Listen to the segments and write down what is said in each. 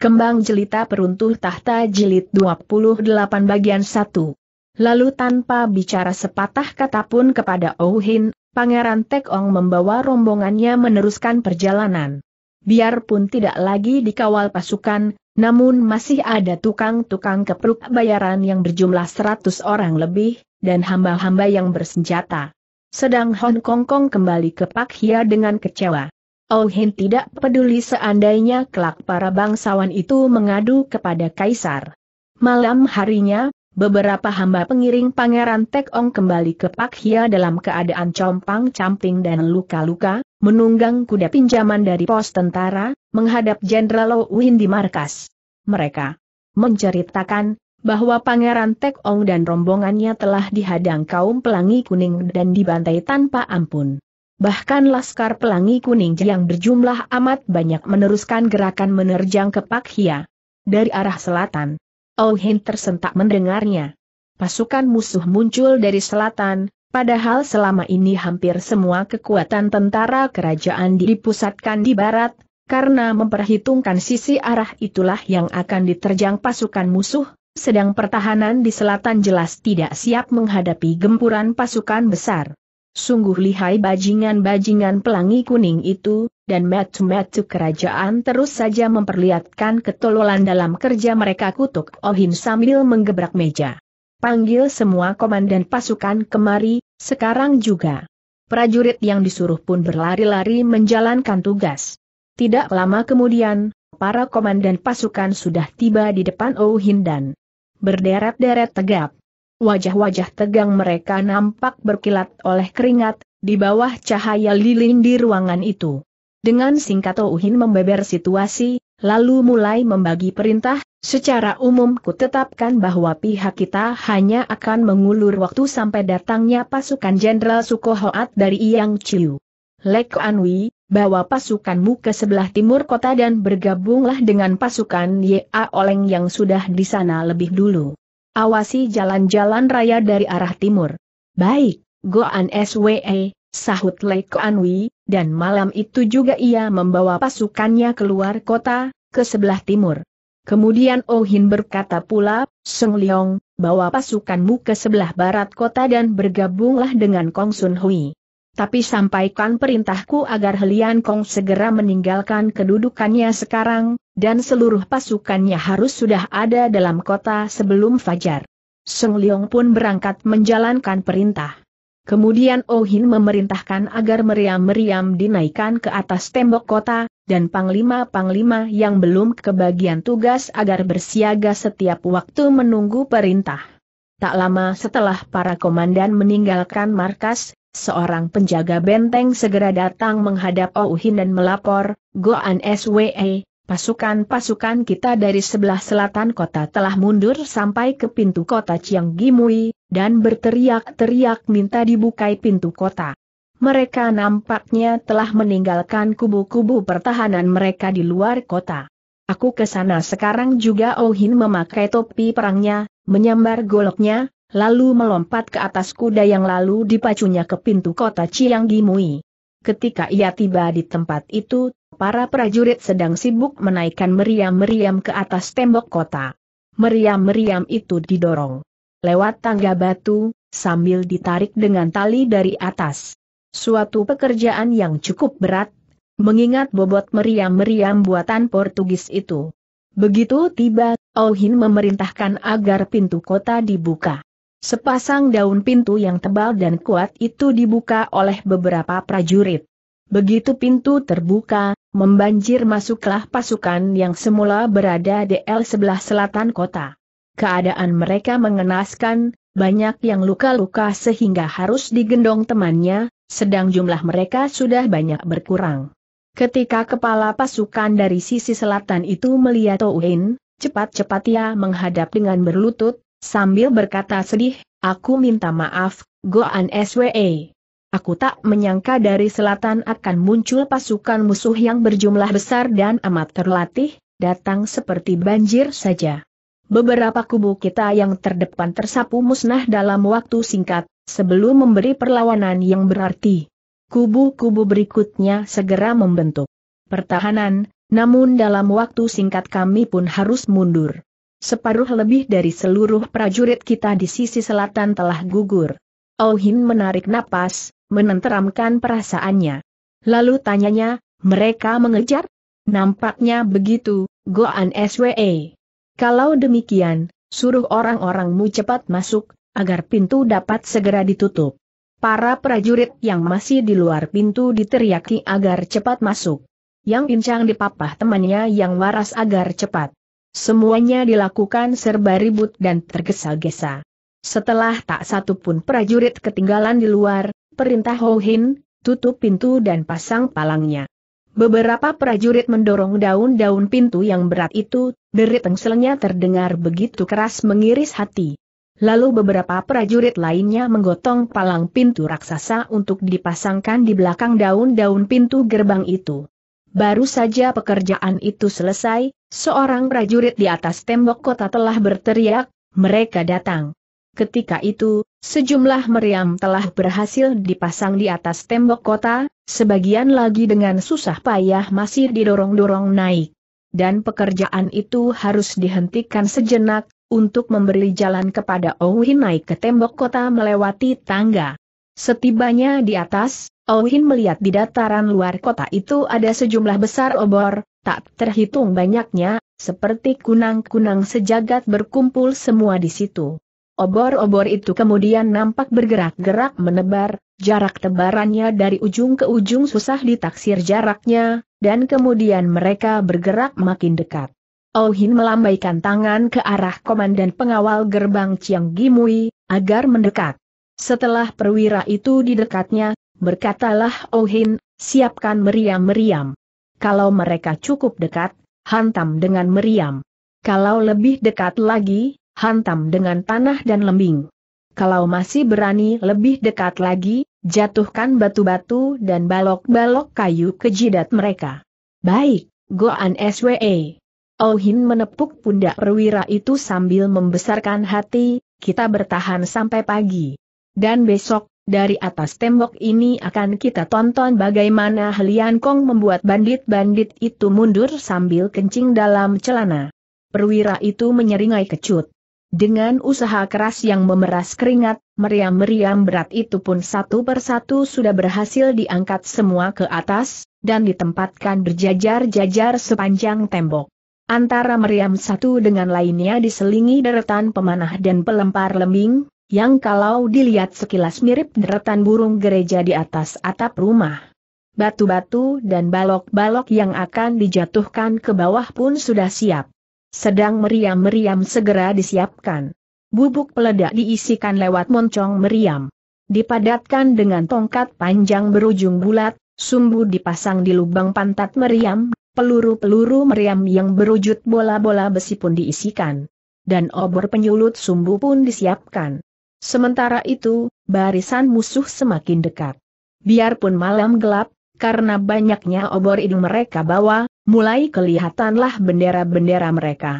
Kembang Jelita Peruntuh Tahta Jilid 28 Bagian 1. Lalu tanpa bicara sepatah kata pun kepada Ouhin, Pangeran Tek Ong membawa rombongannya meneruskan perjalanan. Biarpun tidak lagi dikawal pasukan, namun masih ada tukang-tukang keperuk bayaran yang berjumlah 100 orang lebih, dan hamba-hamba yang bersenjata. Sedang Hong Kong Kong kembali ke Pak Hia dengan kecewa. Oh Hin tidak peduli seandainya kelak para bangsawan itu mengadu kepada Kaisar. Malam harinya, beberapa hamba pengiring Pangeran Tek Ong kembali ke Pakia dalam keadaan compang-camping dan luka-luka, menunggang kuda pinjaman dari pos tentara, menghadap Jenderal Hin di markas. Mereka menceritakan bahwa Pangeran Tek Ong dan rombongannya telah dihadang kaum pelangi kuning dan dibantai tanpa ampun. Bahkan Laskar Pelangi Kuning yang berjumlah amat banyak meneruskan gerakan menerjang ke Pak Hia. Dari arah selatan. Oh Hin tersentak mendengarnya. Pasukan musuh muncul dari selatan, padahal selama ini hampir semua kekuatan tentara kerajaan dipusatkan di barat, karena memperhitungkan sisi arah itulah yang akan diterjang pasukan musuh, sedang pertahanan di selatan jelas tidak siap menghadapi gempuran pasukan besar. Sungguh lihai bajingan-bajingan pelangi kuning itu, dan metu-metu kerajaan terus saja memperlihatkan ketololan dalam kerja mereka kutuk Ohin sambil menggebrak meja. Panggil semua komandan pasukan kemari, sekarang juga. Prajurit yang disuruh pun berlari-lari menjalankan tugas. Tidak lama kemudian, para komandan pasukan sudah tiba di depan Ohin dan berderet-deret tegap. Wajah-wajah tegang mereka nampak berkilat oleh keringat, di bawah cahaya lilin di ruangan itu. Dengan singkat Ouhin membeber situasi, lalu mulai membagi perintah, secara umum kutetapkan bahwa pihak kita hanya akan mengulur waktu sampai datangnya pasukan Jenderal Sukohoat dari Yang Chiu. Lek Anwi, bawa pasukanmu ke sebelah timur kota dan bergabunglah dengan pasukan Ye A Oleng yang sudah di sana lebih dulu. Awasi jalan-jalan raya dari arah timur. Baik, go an SWE, sahut Lei Anwi, dan malam itu juga ia membawa pasukannya keluar kota, ke sebelah timur. Kemudian Ohin oh berkata pula, Seng Leong, bawa pasukanmu ke sebelah barat kota dan bergabunglah dengan Kong Sun Hui. Tapi sampaikan perintahku agar Helian Kong segera meninggalkan kedudukannya sekarang, dan seluruh pasukannya harus sudah ada dalam kota sebelum fajar. Song Leong pun berangkat menjalankan perintah. Kemudian Ohin oh memerintahkan agar meriam-meriam dinaikkan ke atas tembok kota, dan panglima-panglima yang belum kebagian tugas agar bersiaga setiap waktu menunggu perintah. Tak lama setelah para komandan meninggalkan markas, Seorang penjaga benteng segera datang menghadap oh Hin dan melapor, Goan SWE, Pasukan-pasukan kita dari sebelah selatan kota telah mundur sampai ke pintu kota Chiang Gimui, dan berteriak-teriak minta dibukai pintu kota. Mereka nampaknya telah meninggalkan kubu-kubu pertahanan mereka di luar kota. Aku ke sana sekarang juga Ohin oh memakai topi perangnya, menyambar goloknya, lalu melompat ke atas kuda yang lalu dipacunya ke pintu kota Chiang Gimui. Ketika ia tiba di tempat itu, para prajurit sedang sibuk menaikkan meriam-meriam ke atas tembok kota. Meriam-meriam itu didorong lewat tangga batu, sambil ditarik dengan tali dari atas. Suatu pekerjaan yang cukup berat, mengingat bobot meriam-meriam buatan Portugis itu. Begitu tiba, Ohin memerintahkan agar pintu kota dibuka. Sepasang daun pintu yang tebal dan kuat itu dibuka oleh beberapa prajurit. Begitu pintu terbuka, Membanjir masuklah pasukan yang semula berada di L sebelah selatan kota. Keadaan mereka mengenaskan, banyak yang luka-luka sehingga harus digendong temannya, sedang jumlah mereka sudah banyak berkurang. Ketika kepala pasukan dari sisi selatan itu melihat Owen, cepat-cepat ia menghadap dengan berlutut, sambil berkata sedih, Aku minta maaf, Goan SWE. Aku tak menyangka dari selatan akan muncul pasukan musuh yang berjumlah besar dan amat terlatih, datang seperti banjir saja. Beberapa kubu kita yang terdepan tersapu musnah dalam waktu singkat, sebelum memberi perlawanan yang berarti. Kubu-kubu berikutnya segera membentuk pertahanan, namun dalam waktu singkat kami pun harus mundur. Separuh lebih dari seluruh prajurit kita di sisi selatan telah gugur. Ohin menarik napas, menenteramkan perasaannya. Lalu tanyanya, mereka mengejar? Nampaknya begitu, Goan SWE. Kalau demikian, suruh orang-orangmu cepat masuk, agar pintu dapat segera ditutup. Para prajurit yang masih di luar pintu diteriaki agar cepat masuk. Yang pincang dipapah temannya yang waras agar cepat. Semuanya dilakukan serba ribut dan tergesa-gesa. Setelah tak satu pun prajurit ketinggalan di luar, perintah Ho Hin, tutup pintu dan pasang palangnya. Beberapa prajurit mendorong daun-daun pintu yang berat itu, derit tengselnya terdengar begitu keras mengiris hati. Lalu beberapa prajurit lainnya menggotong palang pintu raksasa untuk dipasangkan di belakang daun-daun pintu gerbang itu. Baru saja pekerjaan itu selesai, seorang prajurit di atas tembok kota telah berteriak, mereka datang. Ketika itu, sejumlah meriam telah berhasil dipasang di atas tembok kota, sebagian lagi dengan susah payah masih didorong-dorong naik. Dan pekerjaan itu harus dihentikan sejenak, untuk memberi jalan kepada Ohin naik ke tembok kota melewati tangga. Setibanya di atas, Ohin melihat di dataran luar kota itu ada sejumlah besar obor, tak terhitung banyaknya, seperti kunang-kunang sejagat berkumpul semua di situ. Obor-obor itu kemudian nampak bergerak-gerak menebar, jarak tebarannya dari ujung ke ujung susah ditaksir jaraknya, dan kemudian mereka bergerak makin dekat. Ohin melambaikan tangan ke arah komandan pengawal gerbang Chiang Gimui, agar mendekat. Setelah perwira itu di dekatnya, berkatalah Ohin, siapkan meriam-meriam. Kalau mereka cukup dekat, hantam dengan meriam. Kalau lebih dekat lagi, hantam dengan tanah dan lembing. Kalau masih berani lebih dekat lagi, jatuhkan batu-batu dan balok-balok kayu ke jidat mereka. Baik, Goan SWE. Ohin menepuk pundak perwira itu sambil membesarkan hati, kita bertahan sampai pagi. Dan besok, dari atas tembok ini akan kita tonton bagaimana Helian Kong membuat bandit-bandit itu mundur sambil kencing dalam celana. Perwira itu menyeringai kecut. Dengan usaha keras yang memeras keringat, meriam-meriam berat itu pun satu persatu sudah berhasil diangkat semua ke atas, dan ditempatkan berjajar-jajar sepanjang tembok. Antara meriam satu dengan lainnya diselingi deretan pemanah dan pelempar lembing, yang kalau dilihat sekilas mirip deretan burung gereja di atas atap rumah. Batu-batu dan balok-balok yang akan dijatuhkan ke bawah pun sudah siap. Sedang meriam-meriam segera disiapkan. Bubuk peledak diisikan lewat moncong meriam. Dipadatkan dengan tongkat panjang berujung bulat, sumbu dipasang di lubang pantat meriam, peluru-peluru meriam yang berujut bola-bola besi pun diisikan. Dan obor penyulut sumbu pun disiapkan. Sementara itu, barisan musuh semakin dekat. Biarpun malam gelap, karena banyaknya obor hidung mereka bawa, mulai kelihatanlah bendera-bendera mereka.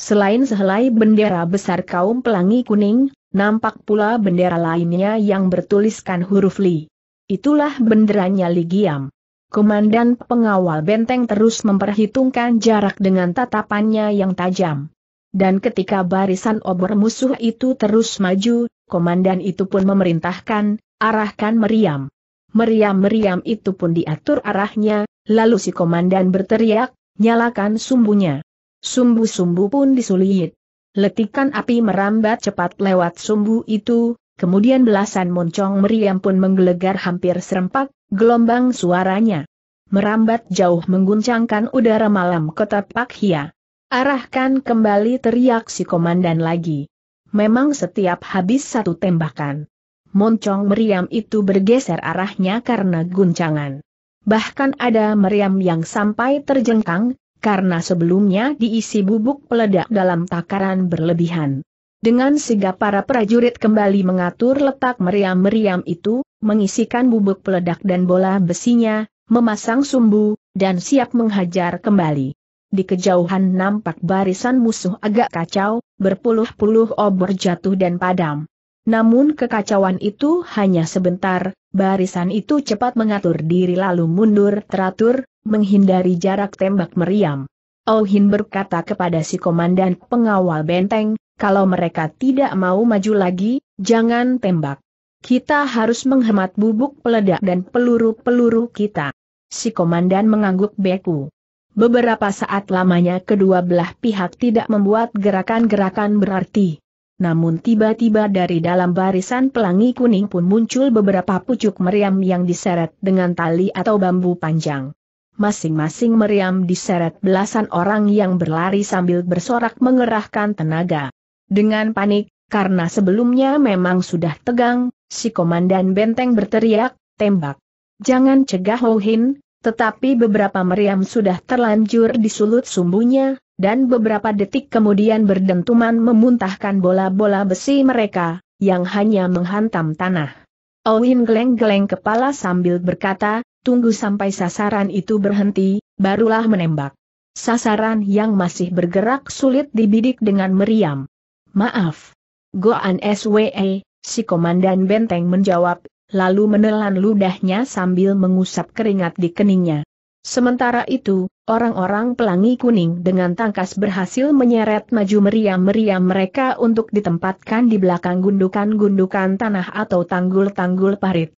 Selain sehelai bendera besar kaum pelangi kuning, nampak pula bendera lainnya yang bertuliskan huruf Li. Itulah benderanya Li Giam. Komandan pengawal benteng terus memperhitungkan jarak dengan tatapannya yang tajam. Dan ketika barisan obor musuh itu terus maju, komandan itu pun memerintahkan, arahkan meriam. Meriam-meriam itu pun diatur arahnya, lalu si komandan berteriak, nyalakan sumbunya. Sumbu-sumbu pun disulit. Letikan api merambat cepat lewat sumbu itu, kemudian belasan moncong meriam pun menggelegar hampir serempak, gelombang suaranya. Merambat jauh mengguncangkan udara malam kota Pak Hia. Arahkan kembali teriak si komandan lagi. Memang setiap habis satu tembakan, Moncong meriam itu bergeser arahnya karena guncangan. Bahkan ada meriam yang sampai terjengkang, karena sebelumnya diisi bubuk peledak dalam takaran berlebihan. Dengan sigap para prajurit kembali mengatur letak meriam-meriam itu, mengisikan bubuk peledak dan bola besinya, memasang sumbu, dan siap menghajar kembali. Di kejauhan nampak barisan musuh agak kacau, berpuluh-puluh obor jatuh dan padam. Namun kekacauan itu hanya sebentar, barisan itu cepat mengatur diri lalu mundur teratur, menghindari jarak tembak meriam. Ohin berkata kepada si komandan pengawal benteng, kalau mereka tidak mau maju lagi, jangan tembak. Kita harus menghemat bubuk peledak dan peluru-peluru kita. Si komandan mengangguk beku. Beberapa saat lamanya kedua belah pihak tidak membuat gerakan-gerakan berarti. Namun tiba-tiba dari dalam barisan pelangi kuning pun muncul beberapa pucuk meriam yang diseret dengan tali atau bambu panjang. Masing-masing meriam diseret belasan orang yang berlari sambil bersorak mengerahkan tenaga. Dengan panik, karena sebelumnya memang sudah tegang, si komandan benteng berteriak, tembak. Jangan cegah Ho tetapi beberapa meriam sudah terlanjur disulut sumbunya, dan beberapa detik kemudian berdentuman memuntahkan bola-bola besi mereka, yang hanya menghantam tanah. Owen geleng-geleng kepala sambil berkata, tunggu sampai sasaran itu berhenti, barulah menembak. Sasaran yang masih bergerak sulit dibidik dengan meriam. Maaf. Goan SWE, si komandan benteng menjawab, lalu menelan ludahnya sambil mengusap keringat di keningnya. Sementara itu, orang-orang pelangi kuning dengan tangkas berhasil menyeret maju meriam-meriam mereka untuk ditempatkan di belakang gundukan-gundukan tanah atau tanggul-tanggul parit.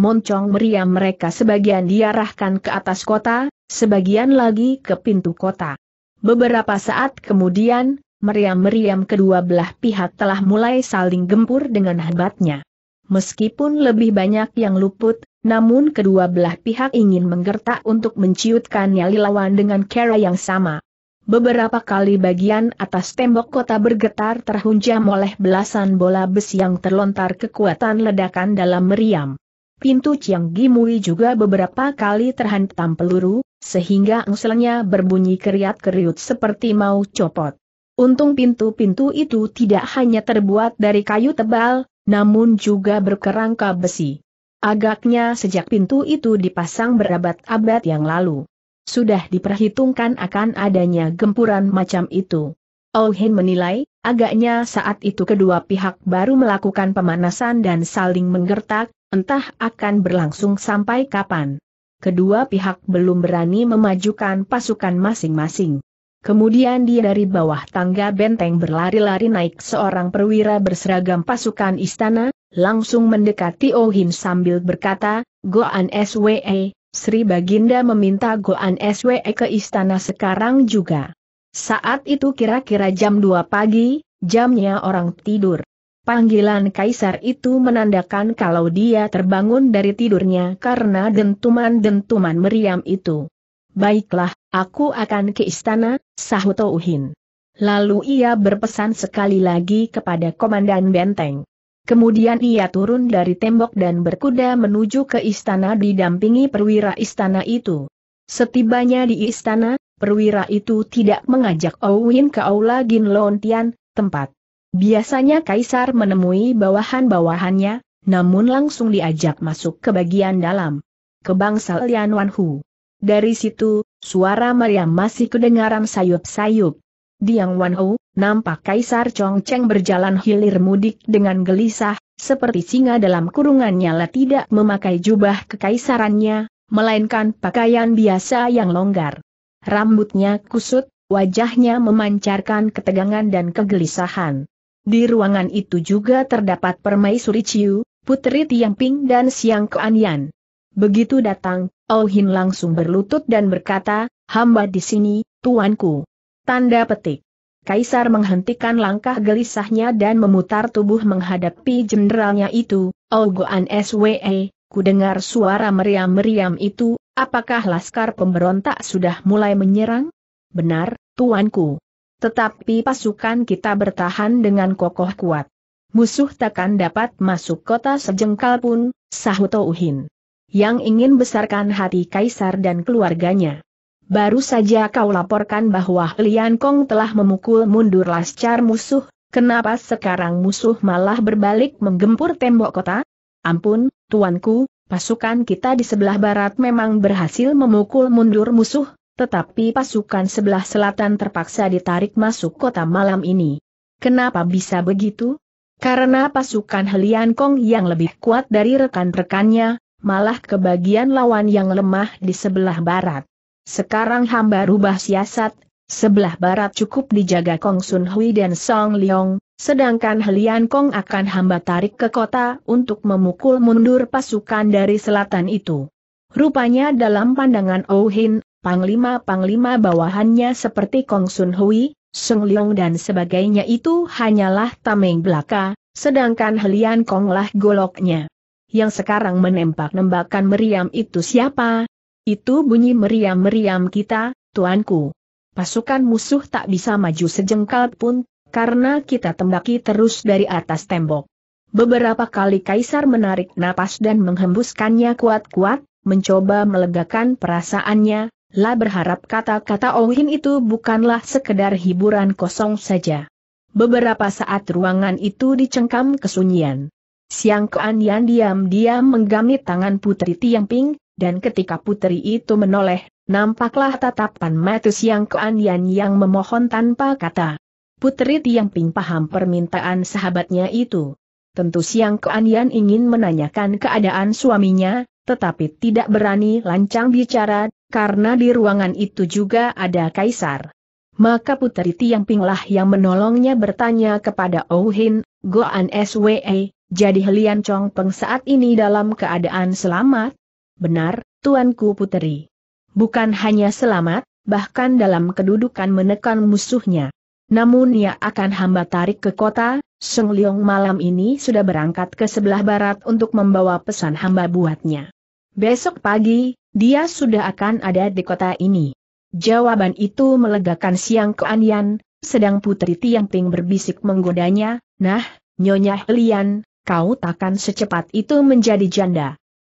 Moncong meriam mereka sebagian diarahkan ke atas kota, sebagian lagi ke pintu kota. Beberapa saat kemudian, meriam-meriam kedua belah pihak telah mulai saling gempur dengan hebatnya. Meskipun lebih banyak yang luput, namun kedua belah pihak ingin menggertak untuk menciutkan nyali lawan dengan cara yang sama. Beberapa kali bagian atas tembok kota bergetar terhunjam oleh belasan bola besi yang terlontar kekuatan ledakan dalam meriam. Pintu Chiang Gimui juga beberapa kali terhantam peluru, sehingga engselnya berbunyi keriat-keriut seperti mau copot. Untung pintu-pintu itu tidak hanya terbuat dari kayu tebal, namun juga berkerangka besi. Agaknya sejak pintu itu dipasang berabad-abad yang lalu. Sudah diperhitungkan akan adanya gempuran macam itu. Ohen menilai, agaknya saat itu kedua pihak baru melakukan pemanasan dan saling menggertak, entah akan berlangsung sampai kapan. Kedua pihak belum berani memajukan pasukan masing-masing. Kemudian dia dari bawah tangga benteng berlari-lari naik seorang perwira berseragam pasukan istana, langsung mendekati Ohin oh sambil berkata, Goan SWE, Sri Baginda meminta Goan SWE ke istana sekarang juga. Saat itu kira-kira jam 2 pagi, jamnya orang tidur. Panggilan kaisar itu menandakan kalau dia terbangun dari tidurnya karena dentuman-dentuman meriam itu. Baiklah, aku akan ke istana, sahut Touhin. Lalu ia berpesan sekali lagi kepada komandan benteng. Kemudian ia turun dari tembok dan berkuda menuju ke istana didampingi perwira istana itu. Setibanya di istana, perwira itu tidak mengajak Owin ke Aula Gin Lontian, tempat. Biasanya kaisar menemui bawahan-bawahannya, namun langsung diajak masuk ke bagian dalam. Ke bangsa Lian Wanhu. Dari situ, suara Maria masih kedengaran sayup-sayup. Diang Wan Ho, nampak Kaisar Chong Cheng berjalan hilir mudik dengan gelisah, seperti singa dalam kurungannya, nyala tidak memakai jubah kekaisarannya, melainkan pakaian biasa yang longgar. Rambutnya kusut, wajahnya memancarkan ketegangan dan kegelisahan. Di ruangan itu juga terdapat permaisuri Ciu, putri Tiang Ping dan Siang Kuan Yan. Begitu datang, Oh langsung berlutut dan berkata, hamba di sini, tuanku. Tanda petik. Kaisar menghentikan langkah gelisahnya dan memutar tubuh menghadapi jenderalnya itu, Oh Goan SWE, ku dengar suara meriam-meriam itu, apakah laskar pemberontak sudah mulai menyerang? Benar, tuanku. Tetapi pasukan kita bertahan dengan kokoh kuat. Musuh takkan dapat masuk kota sejengkal pun, sahut Ouhin yang ingin besarkan hati kaisar dan keluarganya. Baru saja kau laporkan bahwa Lian Kong telah memukul mundur lascar musuh, kenapa sekarang musuh malah berbalik menggempur tembok kota? Ampun, tuanku, pasukan kita di sebelah barat memang berhasil memukul mundur musuh, tetapi pasukan sebelah selatan terpaksa ditarik masuk kota malam ini. Kenapa bisa begitu? Karena pasukan Helian Kong yang lebih kuat dari rekan-rekannya, malah ke bagian lawan yang lemah di sebelah barat. Sekarang hamba rubah siasat, sebelah barat cukup dijaga Kong Sun Hui dan Song Leong, sedangkan Helian Kong akan hamba tarik ke kota untuk memukul mundur pasukan dari selatan itu. Rupanya dalam pandangan Ohin, oh panglima-panglima bawahannya seperti Kong Sun Hui, Song Leong dan sebagainya itu hanyalah tameng belaka, sedangkan Helian Kong lah goloknya yang sekarang menembak-nembakan meriam itu siapa? Itu bunyi meriam-meriam kita, tuanku. Pasukan musuh tak bisa maju sejengkal pun, karena kita tembaki terus dari atas tembok. Beberapa kali Kaisar menarik napas dan menghembuskannya kuat-kuat, mencoba melegakan perasaannya, lah berharap kata-kata Ohin itu bukanlah sekedar hiburan kosong saja. Beberapa saat ruangan itu dicengkam kesunyian. Siang Kuan Yan diam-diam menggamit tangan Putri Tiangping, dan ketika Putri itu menoleh, nampaklah tatapan mata Siang Kuan yang memohon tanpa kata. Putri Tiangping paham permintaan sahabatnya itu. Tentu Siang Kuan ingin menanyakan keadaan suaminya, tetapi tidak berani lancang bicara, karena di ruangan itu juga ada kaisar. Maka Putri Tiangpinglah yang menolongnya bertanya kepada Ouhin, Goan Swe, jadi Helian Chong Peng saat ini dalam keadaan selamat? Benar, Tuanku Puteri. Bukan hanya selamat, bahkan dalam kedudukan menekan musuhnya. Namun ia akan hamba tarik ke kota, Seng Liong malam ini sudah berangkat ke sebelah barat untuk membawa pesan hamba buatnya. Besok pagi, dia sudah akan ada di kota ini. Jawaban itu melegakan siang keanian, sedang Putri Tiang Ping berbisik menggodanya, nah, Nyonya Helian, kau takkan secepat itu menjadi janda.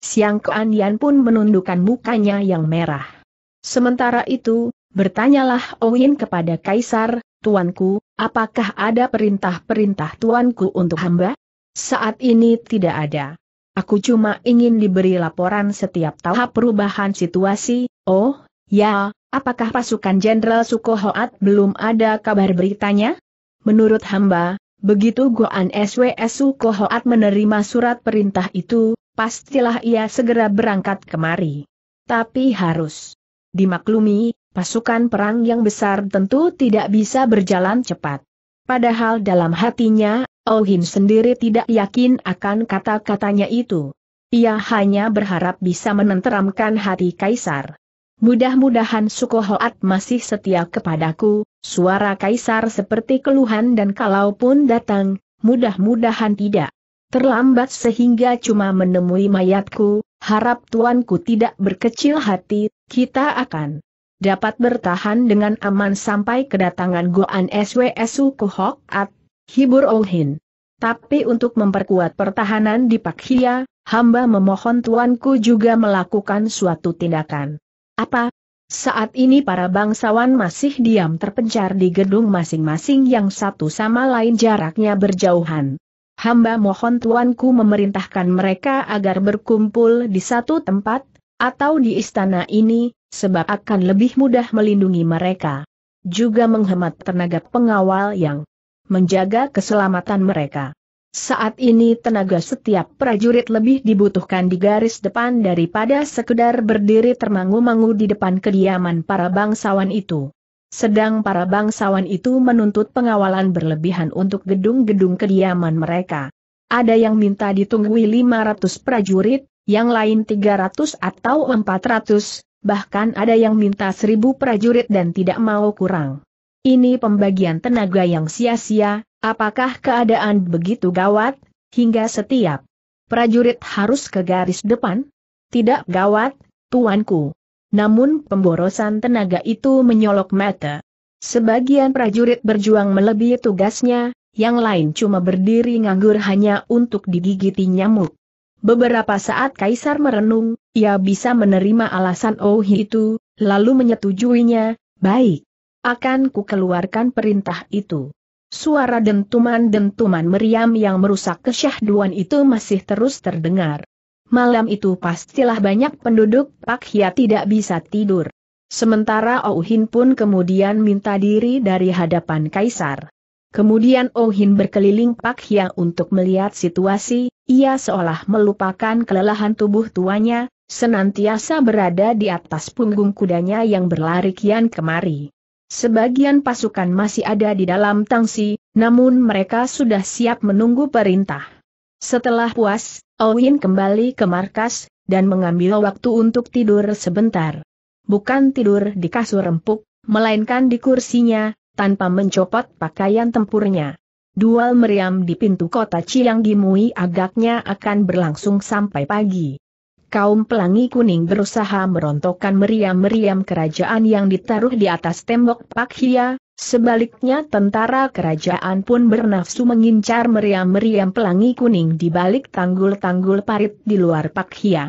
Siang Yan pun menundukkan mukanya yang merah. Sementara itu, bertanyalah Owen oh kepada Kaisar, Tuanku, apakah ada perintah-perintah Tuanku untuk hamba? Saat ini tidak ada. Aku cuma ingin diberi laporan setiap tahap perubahan situasi, oh, ya, apakah pasukan Jenderal Sukohoat belum ada kabar beritanya? Menurut hamba, Begitu Goan SWS Kohoat menerima surat perintah itu, pastilah ia segera berangkat kemari. Tapi harus dimaklumi, pasukan perang yang besar tentu tidak bisa berjalan cepat. Padahal dalam hatinya, Ohin oh sendiri tidak yakin akan kata-katanya itu. Ia hanya berharap bisa menenteramkan hati Kaisar. Mudah-mudahan Sukohoat masih setia kepadaku, suara kaisar seperti keluhan dan kalaupun datang, mudah-mudahan tidak. Terlambat sehingga cuma menemui mayatku, harap tuanku tidak berkecil hati, kita akan dapat bertahan dengan aman sampai kedatangan Goan SWS Sukohoat, hibur Ohin. Tapi untuk memperkuat pertahanan di Pakhia, hamba memohon tuanku juga melakukan suatu tindakan. Apa? Saat ini para bangsawan masih diam terpencar di gedung masing-masing yang satu sama lain jaraknya berjauhan. Hamba mohon tuanku memerintahkan mereka agar berkumpul di satu tempat, atau di istana ini, sebab akan lebih mudah melindungi mereka. Juga menghemat tenaga pengawal yang menjaga keselamatan mereka. Saat ini tenaga setiap prajurit lebih dibutuhkan di garis depan daripada sekedar berdiri termangu-mangu di depan kediaman para bangsawan itu. Sedang para bangsawan itu menuntut pengawalan berlebihan untuk gedung-gedung kediaman mereka. Ada yang minta ditunggui 500 prajurit, yang lain 300 atau 400, bahkan ada yang minta 1000 prajurit dan tidak mau kurang. Ini pembagian tenaga yang sia-sia, Apakah keadaan begitu gawat, hingga setiap prajurit harus ke garis depan? Tidak gawat, tuanku. Namun pemborosan tenaga itu menyolok mata. Sebagian prajurit berjuang melebihi tugasnya, yang lain cuma berdiri nganggur hanya untuk digigiti nyamuk. Beberapa saat Kaisar merenung, ia bisa menerima alasan Ohi oh itu, lalu menyetujuinya, baik. Akan ku keluarkan perintah itu. Suara dentuman-dentuman meriam yang merusak kesyahduan itu masih terus terdengar. Malam itu pastilah banyak penduduk Pak Hia tidak bisa tidur. Sementara Ouhin oh pun kemudian minta diri dari hadapan kaisar. Kemudian Ouhin oh berkeliling Pak Hia untuk melihat situasi, ia seolah melupakan kelelahan tubuh tuanya, senantiasa berada di atas punggung kudanya yang berlari kian kemari. Sebagian pasukan masih ada di dalam tangsi, namun mereka sudah siap menunggu perintah. Setelah puas, Owen kembali ke markas, dan mengambil waktu untuk tidur sebentar. Bukan tidur di kasur empuk, melainkan di kursinya, tanpa mencopot pakaian tempurnya. Dual meriam di pintu kota Gimui agaknya akan berlangsung sampai pagi kaum pelangi kuning berusaha merontokkan meriam-meriam kerajaan yang ditaruh di atas tembok Pak Hia, sebaliknya tentara kerajaan pun bernafsu mengincar meriam-meriam pelangi kuning di balik tanggul-tanggul parit di luar Pak Hia.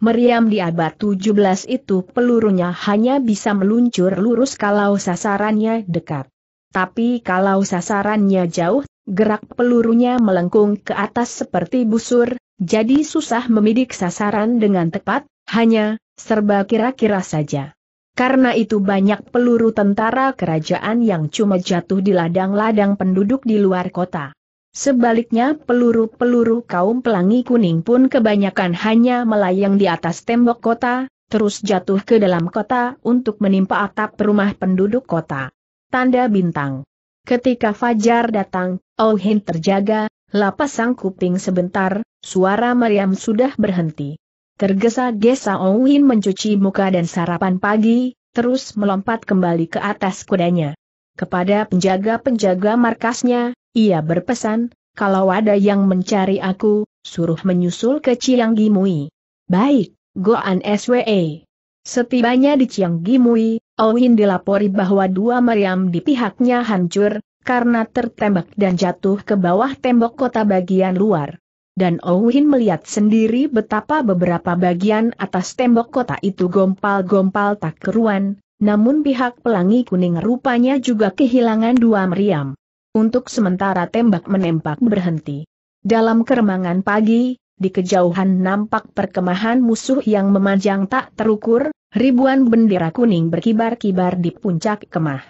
Meriam di abad 17 itu pelurunya hanya bisa meluncur lurus kalau sasarannya dekat. Tapi kalau sasarannya jauh, gerak pelurunya melengkung ke atas seperti busur, jadi susah memidik sasaran dengan tepat, hanya, serba kira-kira saja. Karena itu banyak peluru tentara kerajaan yang cuma jatuh di ladang-ladang penduduk di luar kota. Sebaliknya peluru-peluru kaum pelangi kuning pun kebanyakan hanya melayang di atas tembok kota, terus jatuh ke dalam kota untuk menimpa atap rumah penduduk kota. Tanda bintang. Ketika Fajar datang, Oh Hin terjaga, lapas sang kuping sebentar, suara Maryam sudah berhenti. Tergesa-gesa Oh Hin mencuci muka dan sarapan pagi, terus melompat kembali ke atas kudanya. Kepada penjaga-penjaga markasnya, ia berpesan, kalau ada yang mencari aku, suruh menyusul ke Chiang Gimui. Baik, Goan SWE. Setibanya di Chiang Gimui, Owin dilapori bahwa dua Mariam di pihaknya hancur, karena tertembak dan jatuh ke bawah tembok kota bagian luar. Dan Owin oh melihat sendiri betapa beberapa bagian atas tembok kota itu gompal-gompal tak keruan, namun pihak pelangi kuning rupanya juga kehilangan dua meriam. Untuk sementara tembak menembak berhenti. Dalam keremangan pagi, di kejauhan nampak perkemahan musuh yang memanjang tak terukur, ribuan bendera kuning berkibar-kibar di puncak kemah.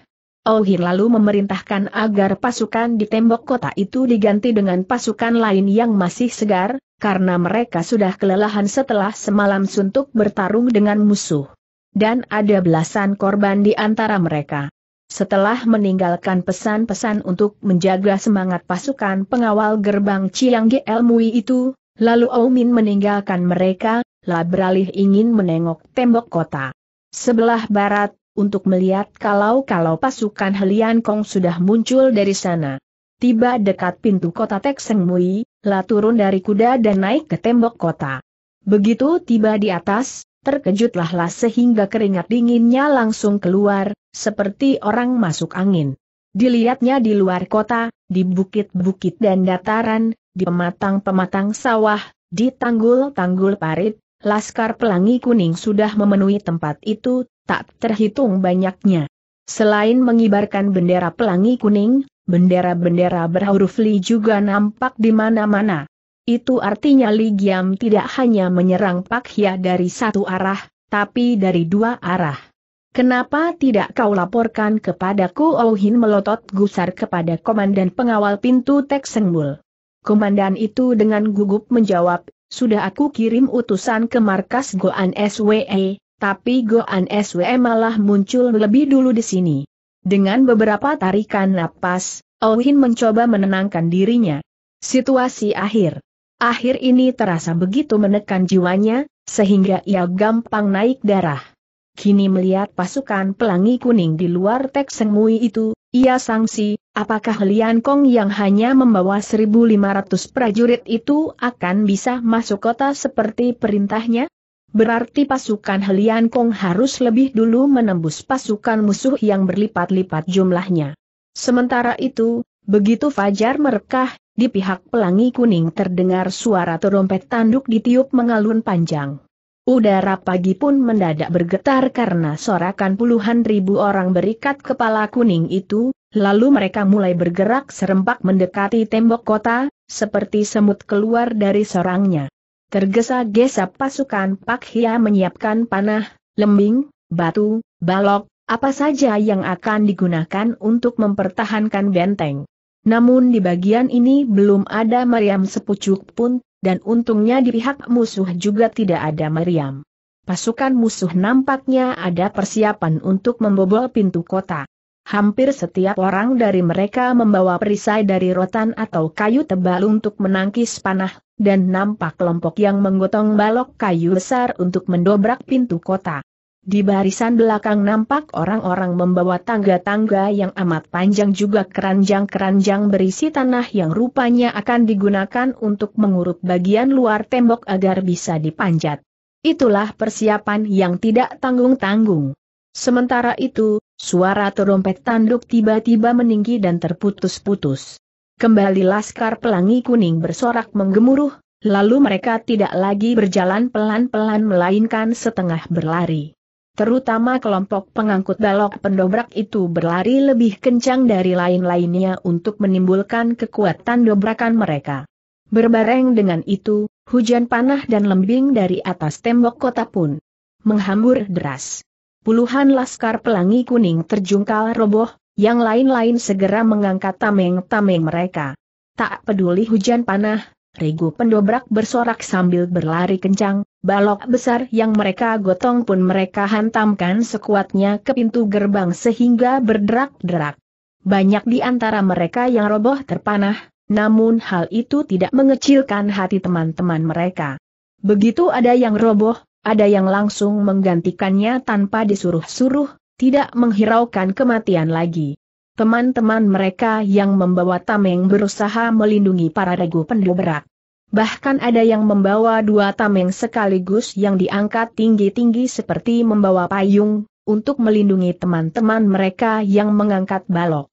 Ohir lalu memerintahkan agar pasukan di tembok kota itu diganti dengan pasukan lain yang masih segar, karena mereka sudah kelelahan setelah semalam suntuk bertarung dengan musuh. Dan ada belasan korban di antara mereka. Setelah meninggalkan pesan-pesan untuk menjaga semangat pasukan pengawal gerbang Chiang Elmui itu, lalu Oumin meninggalkan mereka, lah beralih ingin menengok tembok kota. Sebelah barat, untuk melihat kalau-kalau pasukan Helian Kong sudah muncul dari sana. Tiba dekat pintu kota Tekseng Mui, La turun dari kuda dan naik ke tembok kota. Begitu tiba di atas, terkejutlah La sehingga keringat dinginnya langsung keluar, seperti orang masuk angin. Dilihatnya di luar kota, di bukit-bukit dan dataran, di pematang-pematang sawah, di tanggul-tanggul parit, Laskar Pelangi Kuning sudah memenuhi tempat itu, tak terhitung banyaknya. Selain mengibarkan bendera pelangi kuning, bendera-bendera berhuruf Li juga nampak di mana-mana. Itu artinya Li Giam tidak hanya menyerang Pak Hia dari satu arah, tapi dari dua arah. Kenapa tidak kau laporkan kepadaku Oh melotot gusar kepada komandan pengawal pintu Tek Sengbul. Komandan itu dengan gugup menjawab, sudah aku kirim utusan ke markas Goan SWE, tapi Goan SW malah muncul lebih dulu di sini. Dengan beberapa tarikan napas, Ohin mencoba menenangkan dirinya. Situasi akhir. Akhir ini terasa begitu menekan jiwanya, sehingga ia gampang naik darah. Kini melihat pasukan pelangi kuning di luar tek semui itu, ia sangsi, apakah Lian Kong yang hanya membawa 1.500 prajurit itu akan bisa masuk kota seperti perintahnya? Berarti pasukan Helian Kong harus lebih dulu menembus pasukan musuh yang berlipat-lipat jumlahnya. Sementara itu, begitu Fajar merekah, di pihak pelangi kuning terdengar suara terompet tanduk ditiup mengalun panjang. Udara pagi pun mendadak bergetar karena sorakan puluhan ribu orang berikat kepala kuning itu, lalu mereka mulai bergerak serempak mendekati tembok kota, seperti semut keluar dari sarangnya. Tergesa-gesa pasukan Pak Hia menyiapkan panah, lembing, batu, balok, apa saja yang akan digunakan untuk mempertahankan benteng. Namun di bagian ini belum ada meriam sepucuk pun, dan untungnya di pihak musuh juga tidak ada meriam. Pasukan musuh nampaknya ada persiapan untuk membobol pintu kota. Hampir setiap orang dari mereka membawa perisai dari rotan atau kayu tebal untuk menangkis panah, dan nampak kelompok yang menggotong balok kayu besar untuk mendobrak pintu kota. Di barisan belakang nampak orang-orang membawa tangga-tangga yang amat panjang juga keranjang-keranjang berisi tanah yang rupanya akan digunakan untuk mengurut bagian luar tembok agar bisa dipanjat. Itulah persiapan yang tidak tanggung-tanggung. Sementara itu, Suara terompet tanduk tiba-tiba meninggi dan terputus-putus. Kembali laskar pelangi kuning bersorak menggemuruh, lalu mereka tidak lagi berjalan pelan-pelan melainkan setengah berlari. Terutama kelompok pengangkut balok pendobrak itu berlari lebih kencang dari lain-lainnya untuk menimbulkan kekuatan dobrakan mereka. Berbareng dengan itu, hujan panah dan lembing dari atas tembok kota pun menghambur deras. Puluhan laskar pelangi kuning terjungkal roboh, yang lain-lain segera mengangkat tameng-tameng mereka. Tak peduli hujan panah, Regu pendobrak bersorak sambil berlari kencang, balok besar yang mereka gotong pun mereka hantamkan sekuatnya ke pintu gerbang sehingga berderak-derak. Banyak di antara mereka yang roboh terpanah, namun hal itu tidak mengecilkan hati teman-teman mereka. Begitu ada yang roboh, ada yang langsung menggantikannya tanpa disuruh-suruh, tidak menghiraukan kematian lagi. Teman-teman mereka yang membawa tameng berusaha melindungi para regu pendobrak. Bahkan ada yang membawa dua tameng sekaligus yang diangkat tinggi-tinggi seperti membawa payung, untuk melindungi teman-teman mereka yang mengangkat balok.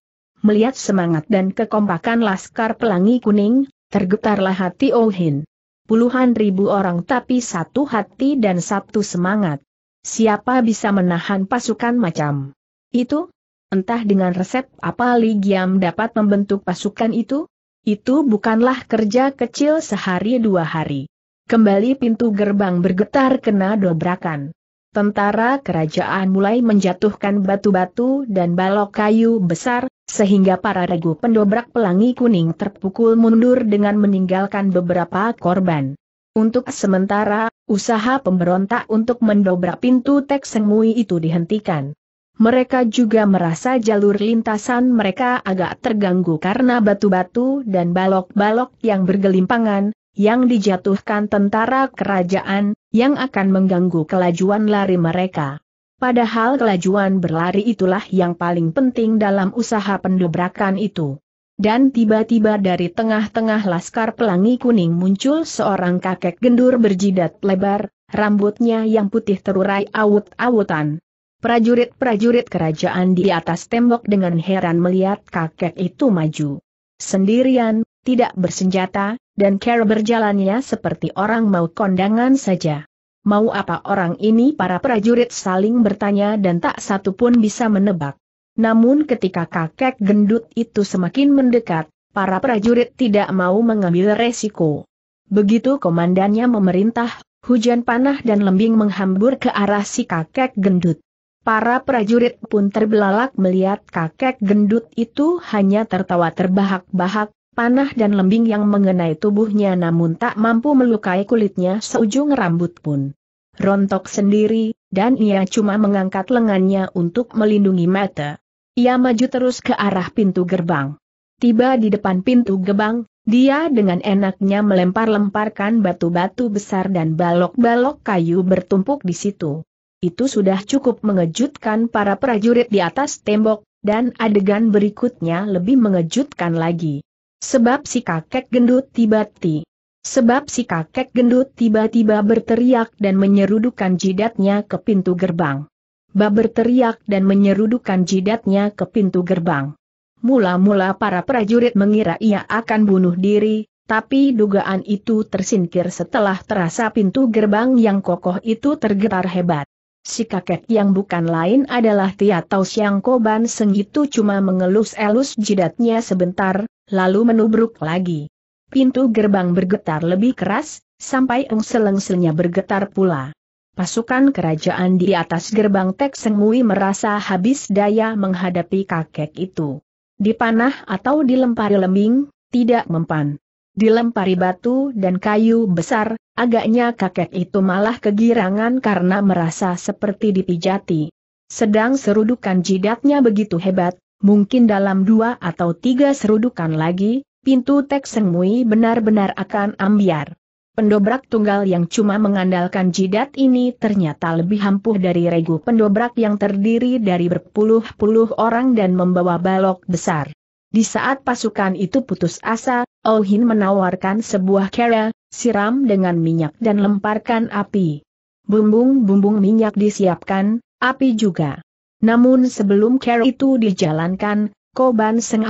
Melihat semangat dan kekompakan Laskar Pelangi Kuning, tergetarlah hati Ohin puluhan ribu orang tapi satu hati dan satu semangat. Siapa bisa menahan pasukan macam itu? Entah dengan resep apa Li Giam dapat membentuk pasukan itu? Itu bukanlah kerja kecil sehari dua hari. Kembali pintu gerbang bergetar kena dobrakan tentara kerajaan mulai menjatuhkan batu-batu dan balok kayu besar, sehingga para regu pendobrak pelangi kuning terpukul mundur dengan meninggalkan beberapa korban. Untuk sementara, usaha pemberontak untuk mendobrak pintu teksengui itu dihentikan. Mereka juga merasa jalur lintasan mereka agak terganggu karena batu-batu dan balok-balok yang bergelimpangan, yang dijatuhkan tentara kerajaan, yang akan mengganggu kelajuan lari mereka. Padahal kelajuan berlari itulah yang paling penting dalam usaha pendobrakan itu. Dan tiba-tiba dari tengah-tengah laskar pelangi kuning muncul seorang kakek gendur berjidat lebar, rambutnya yang putih terurai awut-awutan. Prajurit-prajurit kerajaan di atas tembok dengan heran melihat kakek itu maju. Sendirian, tidak bersenjata, dan cara berjalannya seperti orang mau kondangan saja. Mau apa orang ini para prajurit saling bertanya dan tak satu pun bisa menebak. Namun ketika kakek gendut itu semakin mendekat, para prajurit tidak mau mengambil resiko. Begitu komandannya memerintah, hujan panah dan lembing menghambur ke arah si kakek gendut. Para prajurit pun terbelalak melihat kakek gendut itu hanya tertawa terbahak-bahak, panah dan lembing yang mengenai tubuhnya namun tak mampu melukai kulitnya seujung rambut pun. Rontok sendiri, dan ia cuma mengangkat lengannya untuk melindungi mata. Ia maju terus ke arah pintu gerbang. Tiba di depan pintu gerbang, dia dengan enaknya melempar-lemparkan batu-batu besar dan balok-balok kayu bertumpuk di situ. Itu sudah cukup mengejutkan para prajurit di atas tembok, dan adegan berikutnya lebih mengejutkan lagi. Sebab si kakek gendut tiba-tiba Sebab si kakek gendut tiba-tiba berteriak dan menyerudukan jidatnya ke pintu gerbang. Ba berteriak dan menyerudukan jidatnya ke pintu gerbang. Mula-mula para prajurit mengira ia akan bunuh diri, tapi dugaan itu tersingkir setelah terasa pintu gerbang yang kokoh itu tergetar hebat. Si kakek yang bukan lain adalah Tia Tau Siang Koban Seng itu cuma mengelus-elus jidatnya sebentar, lalu menubruk lagi. Pintu gerbang bergetar lebih keras, sampai engsel-engselnya bergetar pula. Pasukan kerajaan di atas gerbang Tek Sengmui merasa habis daya menghadapi kakek itu. Dipanah atau dilempari lembing, tidak mempan. Dilempari batu dan kayu besar, agaknya kakek itu malah kegirangan karena merasa seperti dipijati. Sedang serudukan jidatnya begitu hebat, mungkin dalam dua atau tiga serudukan lagi, pintu Tek Seng benar-benar akan ambiar. Pendobrak tunggal yang cuma mengandalkan jidat ini ternyata lebih ampuh dari regu pendobrak yang terdiri dari berpuluh-puluh orang dan membawa balok besar. Di saat pasukan itu putus asa, Ohin menawarkan sebuah kera, siram dengan minyak dan lemparkan api. Bumbung-bumbung minyak disiapkan, api juga. Namun sebelum care itu dijalankan, Koban Seng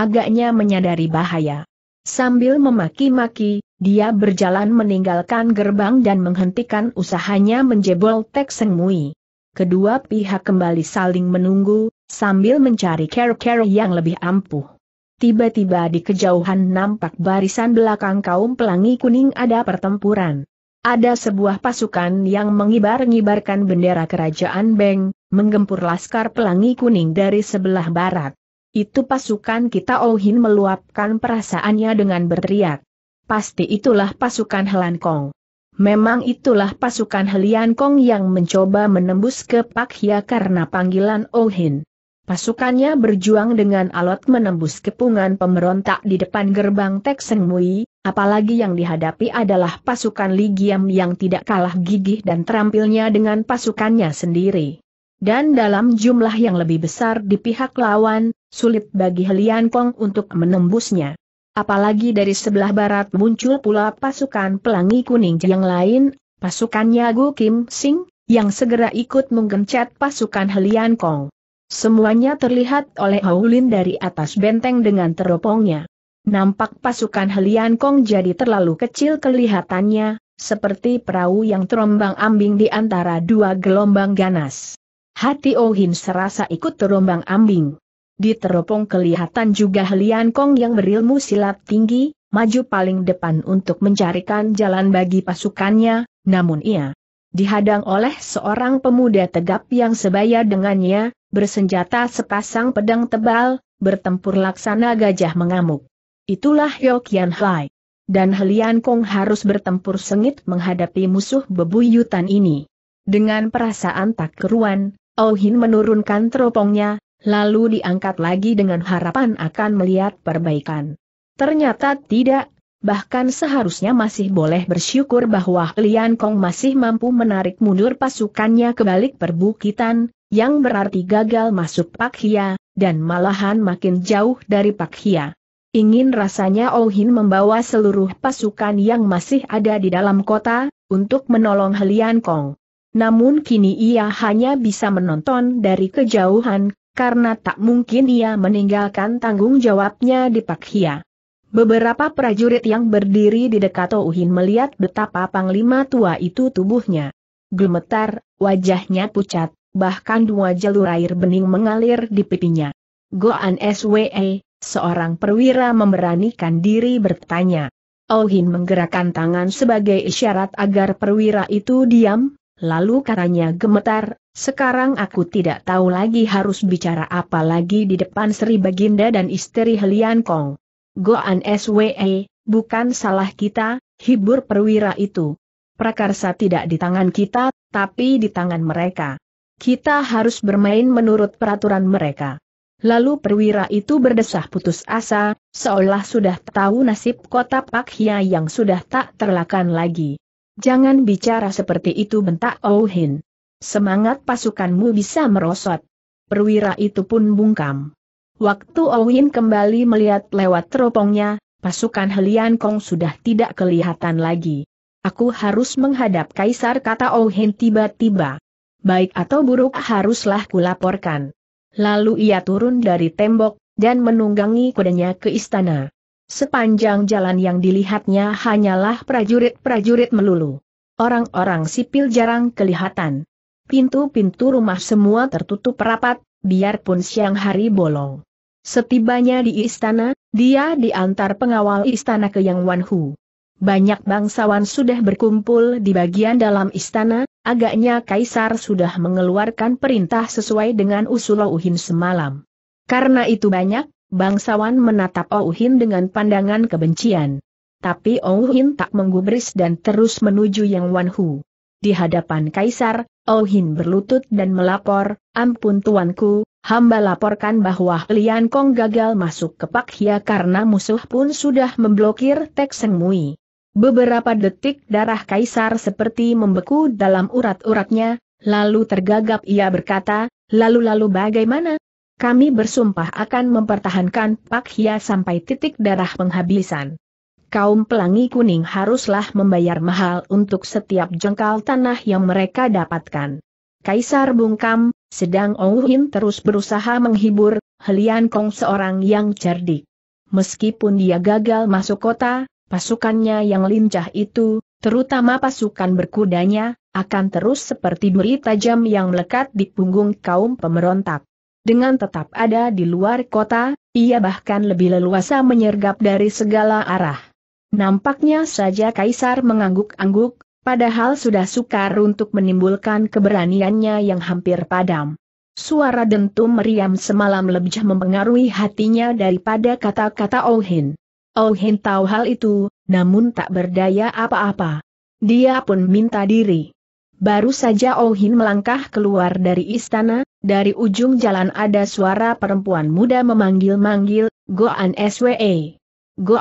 menyadari bahaya. Sambil memaki-maki, dia berjalan meninggalkan gerbang dan menghentikan usahanya menjebol Tek Seng Mui. Kedua pihak kembali saling menunggu, sambil mencari care-care yang lebih ampuh. Tiba-tiba di kejauhan nampak barisan belakang kaum pelangi kuning ada pertempuran. Ada sebuah pasukan yang mengibar-ngibarkan bendera kerajaan Beng, menggempur laskar pelangi kuning dari sebelah barat. Itu pasukan kita Ohin meluapkan perasaannya dengan berteriak. Pasti itulah pasukan Helan Kong. Memang itulah pasukan Helian Kong yang mencoba menembus ke Pak Hia karena panggilan Ohin. Pasukannya berjuang dengan alot menembus kepungan pemberontak di depan gerbang Tek Seng Mui, Apalagi yang dihadapi adalah pasukan Li Giam yang tidak kalah gigih dan terampilnya dengan pasukannya sendiri. Dan dalam jumlah yang lebih besar di pihak lawan, sulit bagi Helian Kong untuk menembusnya. Apalagi dari sebelah barat muncul pula pasukan pelangi kuning yang lain, pasukannya Gu Kim Sing, yang segera ikut menggencet pasukan Helian Kong. Semuanya terlihat oleh Haulin dari atas benteng dengan teropongnya. Nampak pasukan Helian Kong jadi terlalu kecil kelihatannya, seperti perahu yang terombang-ambing di antara dua gelombang ganas. Hati Ohin oh serasa ikut terombang-ambing. Di teropong kelihatan juga Helian Kong yang berilmu silat tinggi, maju paling depan untuk mencarikan jalan bagi pasukannya, namun ia dihadang oleh seorang pemuda tegap yang sebaya dengannya, bersenjata sepasang pedang tebal, bertempur laksana gajah mengamuk. Itulah Hyo Hai. Dan Helian Kong harus bertempur sengit menghadapi musuh bebuyutan ini. Dengan perasaan tak keruan, Oh Hin menurunkan teropongnya, lalu diangkat lagi dengan harapan akan melihat perbaikan. Ternyata tidak, bahkan seharusnya masih boleh bersyukur bahwa Helian Kong masih mampu menarik mundur pasukannya ke balik perbukitan, yang berarti gagal masuk Pak Hia, dan malahan makin jauh dari Pak Hia. Ingin rasanya Ohin oh membawa seluruh pasukan yang masih ada di dalam kota, untuk menolong Helian Kong. Namun kini ia hanya bisa menonton dari kejauhan, karena tak mungkin ia meninggalkan tanggung jawabnya di Pakhia. Beberapa prajurit yang berdiri di dekat Ohin oh melihat betapa panglima tua itu tubuhnya. Gemetar, wajahnya pucat, bahkan dua jalur air bening mengalir di pipinya. Goan SWE, Seorang perwira memberanikan diri bertanya. Ohin menggerakkan tangan sebagai isyarat agar perwira itu diam, lalu karanya gemetar, sekarang aku tidak tahu lagi harus bicara apa lagi di depan Sri Baginda dan istri Helian Kong. Goan SWE, bukan salah kita, hibur perwira itu. Prakarsa tidak di tangan kita, tapi di tangan mereka. Kita harus bermain menurut peraturan mereka. Lalu perwira itu berdesah putus asa, seolah sudah tahu nasib kota Pak Hia yang sudah tak terlakan lagi. Jangan bicara seperti itu bentak Ouhin. Semangat pasukanmu bisa merosot. Perwira itu pun bungkam. Waktu Ouhin kembali melihat lewat teropongnya, pasukan Helian Kong sudah tidak kelihatan lagi. Aku harus menghadap kaisar kata Ouhin tiba-tiba. Baik atau buruk haruslah kulaporkan. Lalu ia turun dari tembok, dan menunggangi kudanya ke istana. Sepanjang jalan yang dilihatnya hanyalah prajurit-prajurit melulu. Orang-orang sipil jarang kelihatan. Pintu-pintu rumah semua tertutup rapat, biarpun siang hari bolong. Setibanya di istana, dia diantar pengawal istana ke Yang Wanhu. Banyak bangsawan sudah berkumpul di bagian dalam istana, Agaknya Kaisar sudah mengeluarkan perintah sesuai dengan usul Ouhin semalam. Karena itu banyak, bangsawan menatap Ouhin dengan pandangan kebencian. Tapi Ouhin tak menggubris dan terus menuju Yang Wanhu. Di hadapan Kaisar, Ouhin berlutut dan melapor, ampun tuanku, hamba laporkan bahwa Lian Kong gagal masuk ke Pakia karena musuh pun sudah memblokir Tek Seng Mui. Beberapa detik darah kaisar seperti membeku dalam urat-uratnya, lalu tergagap ia berkata, lalu-lalu bagaimana? Kami bersumpah akan mempertahankan Pak Hia sampai titik darah penghabisan. Kaum pelangi kuning haruslah membayar mahal untuk setiap jengkal tanah yang mereka dapatkan. Kaisar bungkam, sedang Ong Hin terus berusaha menghibur, Helian Kong seorang yang cerdik. Meskipun dia gagal masuk kota, Pasukannya yang lincah itu, terutama pasukan berkudanya, akan terus seperti duri tajam yang melekat di punggung kaum pemberontak. Dengan tetap ada di luar kota, ia bahkan lebih leluasa menyergap dari segala arah. Nampaknya saja Kaisar mengangguk-angguk, padahal sudah sukar untuk menimbulkan keberaniannya yang hampir padam. Suara dentum meriam semalam lebih mempengaruhi hatinya daripada kata-kata Ohin. Oh Hin tahu hal itu, namun tak berdaya apa-apa. Dia pun minta diri. Baru saja Oh Hin melangkah keluar dari istana, dari ujung jalan ada suara perempuan muda memanggil-manggil, Go An SWE.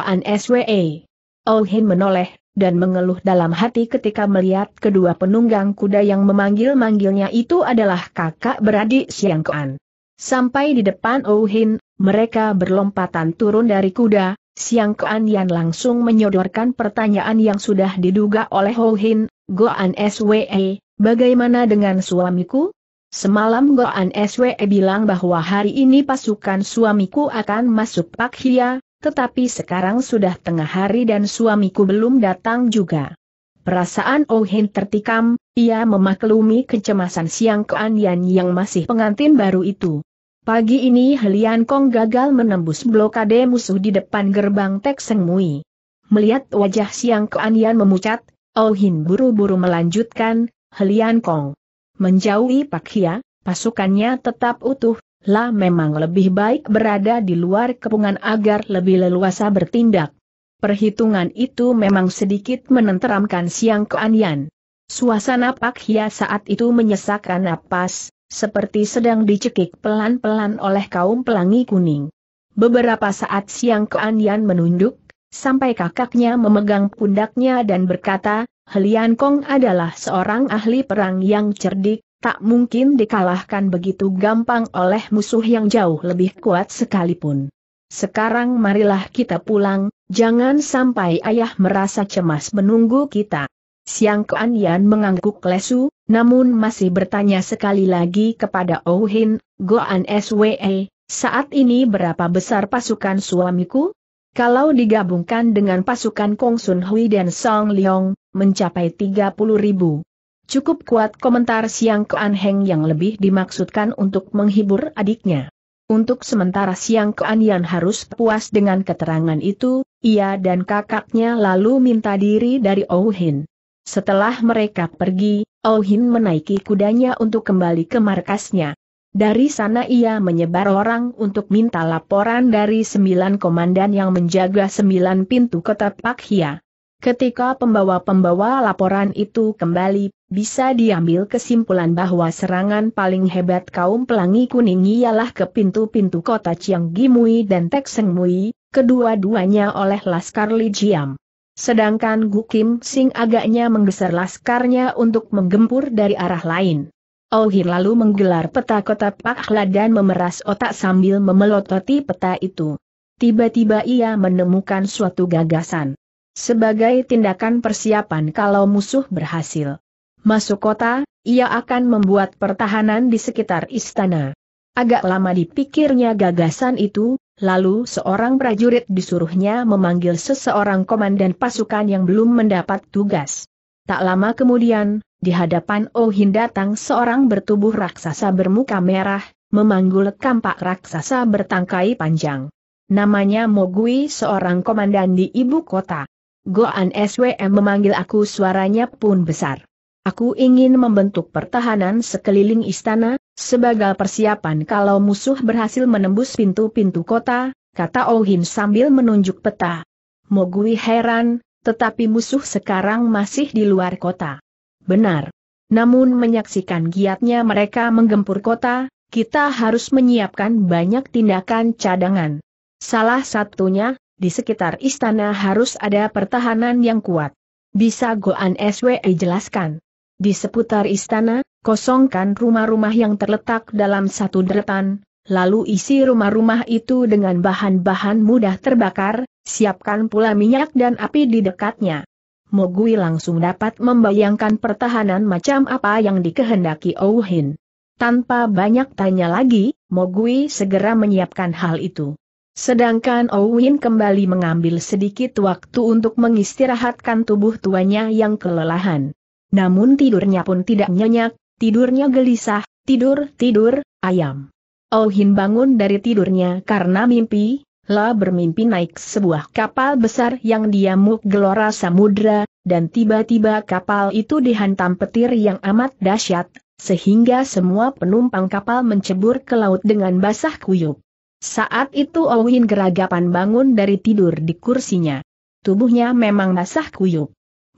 An SWE. Oh Hin menoleh, dan mengeluh dalam hati ketika melihat kedua penunggang kuda yang memanggil-manggilnya itu adalah kakak beradik Siang Koan. Sampai di depan Oh Hin, mereka berlompatan turun dari kuda, Siang Kuan Yan langsung menyodorkan pertanyaan yang sudah diduga oleh Ho Hin, Goan SWE, bagaimana dengan suamiku? Semalam Goan SWE bilang bahwa hari ini pasukan suamiku akan masuk Pak Hia, tetapi sekarang sudah tengah hari dan suamiku belum datang juga. Perasaan Ohin tertikam, ia memaklumi kecemasan Siang Yan yang masih pengantin baru itu. Pagi ini Helian Kong gagal menembus blokade musuh di depan gerbang Tek Mui. Melihat wajah Siang Keanian memucat, Oh Hin buru-buru melanjutkan, Helian Kong. Menjauhi Pak Hia, pasukannya tetap utuh, lah memang lebih baik berada di luar kepungan agar lebih leluasa bertindak. Perhitungan itu memang sedikit menenteramkan Siang Keanian. Suasana Pak Hia saat itu menyesakkan napas, seperti sedang dicekik pelan-pelan oleh kaum pelangi kuning. Beberapa saat siang Kuan Yan menunduk, sampai kakaknya memegang pundaknya dan berkata, Helian Kong adalah seorang ahli perang yang cerdik, tak mungkin dikalahkan begitu gampang oleh musuh yang jauh lebih kuat sekalipun. Sekarang marilah kita pulang, jangan sampai ayah merasa cemas menunggu kita. Siang Kuan Yan mengangguk lesu, namun masih bertanya sekali lagi kepada Oh Hin, Goan SWE, saat ini berapa besar pasukan suamiku? Kalau digabungkan dengan pasukan Kong Sun Hui dan Song Leong, mencapai 30 ribu. Cukup kuat komentar Siang Kuan Heng yang lebih dimaksudkan untuk menghibur adiknya. Untuk sementara Siang Kuan Yan harus puas dengan keterangan itu, ia dan kakaknya lalu minta diri dari Oh Hin. Setelah mereka pergi, Ohin menaiki kudanya untuk kembali ke markasnya. Dari sana ia menyebar orang untuk minta laporan dari sembilan komandan yang menjaga sembilan pintu kota Pakhia. Ketika pembawa-pembawa laporan itu kembali, bisa diambil kesimpulan bahwa serangan paling hebat kaum pelangi kuning ialah ke pintu-pintu kota Chiang Gimui dan Tek Seng Mui, kedua-duanya oleh Laskar Li Jiam. Sedangkan Gu Kim Sing agaknya menggeser laskarnya untuk menggempur dari arah lain. Oh Ohir lalu menggelar peta kota Hla dan memeras otak sambil memelototi peta itu. Tiba-tiba ia menemukan suatu gagasan. Sebagai tindakan persiapan kalau musuh berhasil masuk kota, ia akan membuat pertahanan di sekitar istana. Agak lama dipikirnya gagasan itu, Lalu seorang prajurit disuruhnya memanggil seseorang komandan pasukan yang belum mendapat tugas. Tak lama kemudian, di hadapan Ohin oh datang seorang bertubuh raksasa bermuka merah, memanggul kampak raksasa bertangkai panjang. Namanya Mogui seorang komandan di ibu kota. Goan SWM memanggil aku suaranya pun besar. Aku ingin membentuk pertahanan sekeliling istana, sebagai persiapan kalau musuh berhasil menembus pintu-pintu kota, kata Ohim sambil menunjuk peta. Mogui heran, tetapi musuh sekarang masih di luar kota. Benar. Namun menyaksikan giatnya mereka menggempur kota, kita harus menyiapkan banyak tindakan cadangan. Salah satunya, di sekitar istana harus ada pertahanan yang kuat. Bisa Goan SWE jelaskan. Di seputar istana, kosongkan rumah-rumah yang terletak dalam satu deretan, lalu isi rumah-rumah itu dengan bahan-bahan mudah terbakar, siapkan pula minyak dan api di dekatnya. Mogui langsung dapat membayangkan pertahanan macam apa yang dikehendaki Ouhin. Tanpa banyak tanya lagi, Mogui segera menyiapkan hal itu. Sedangkan Owen kembali mengambil sedikit waktu untuk mengistirahatkan tubuh tuanya yang kelelahan. Namun tidurnya pun tidak nyenyak, Tidurnya gelisah, tidur, tidur, ayam. Oh bangun dari tidurnya karena mimpi, La bermimpi naik sebuah kapal besar yang diamuk gelora samudra, dan tiba-tiba kapal itu dihantam petir yang amat dahsyat, sehingga semua penumpang kapal mencebur ke laut dengan basah kuyup. Saat itu Owin oh geragapan bangun dari tidur di kursinya. Tubuhnya memang basah kuyup.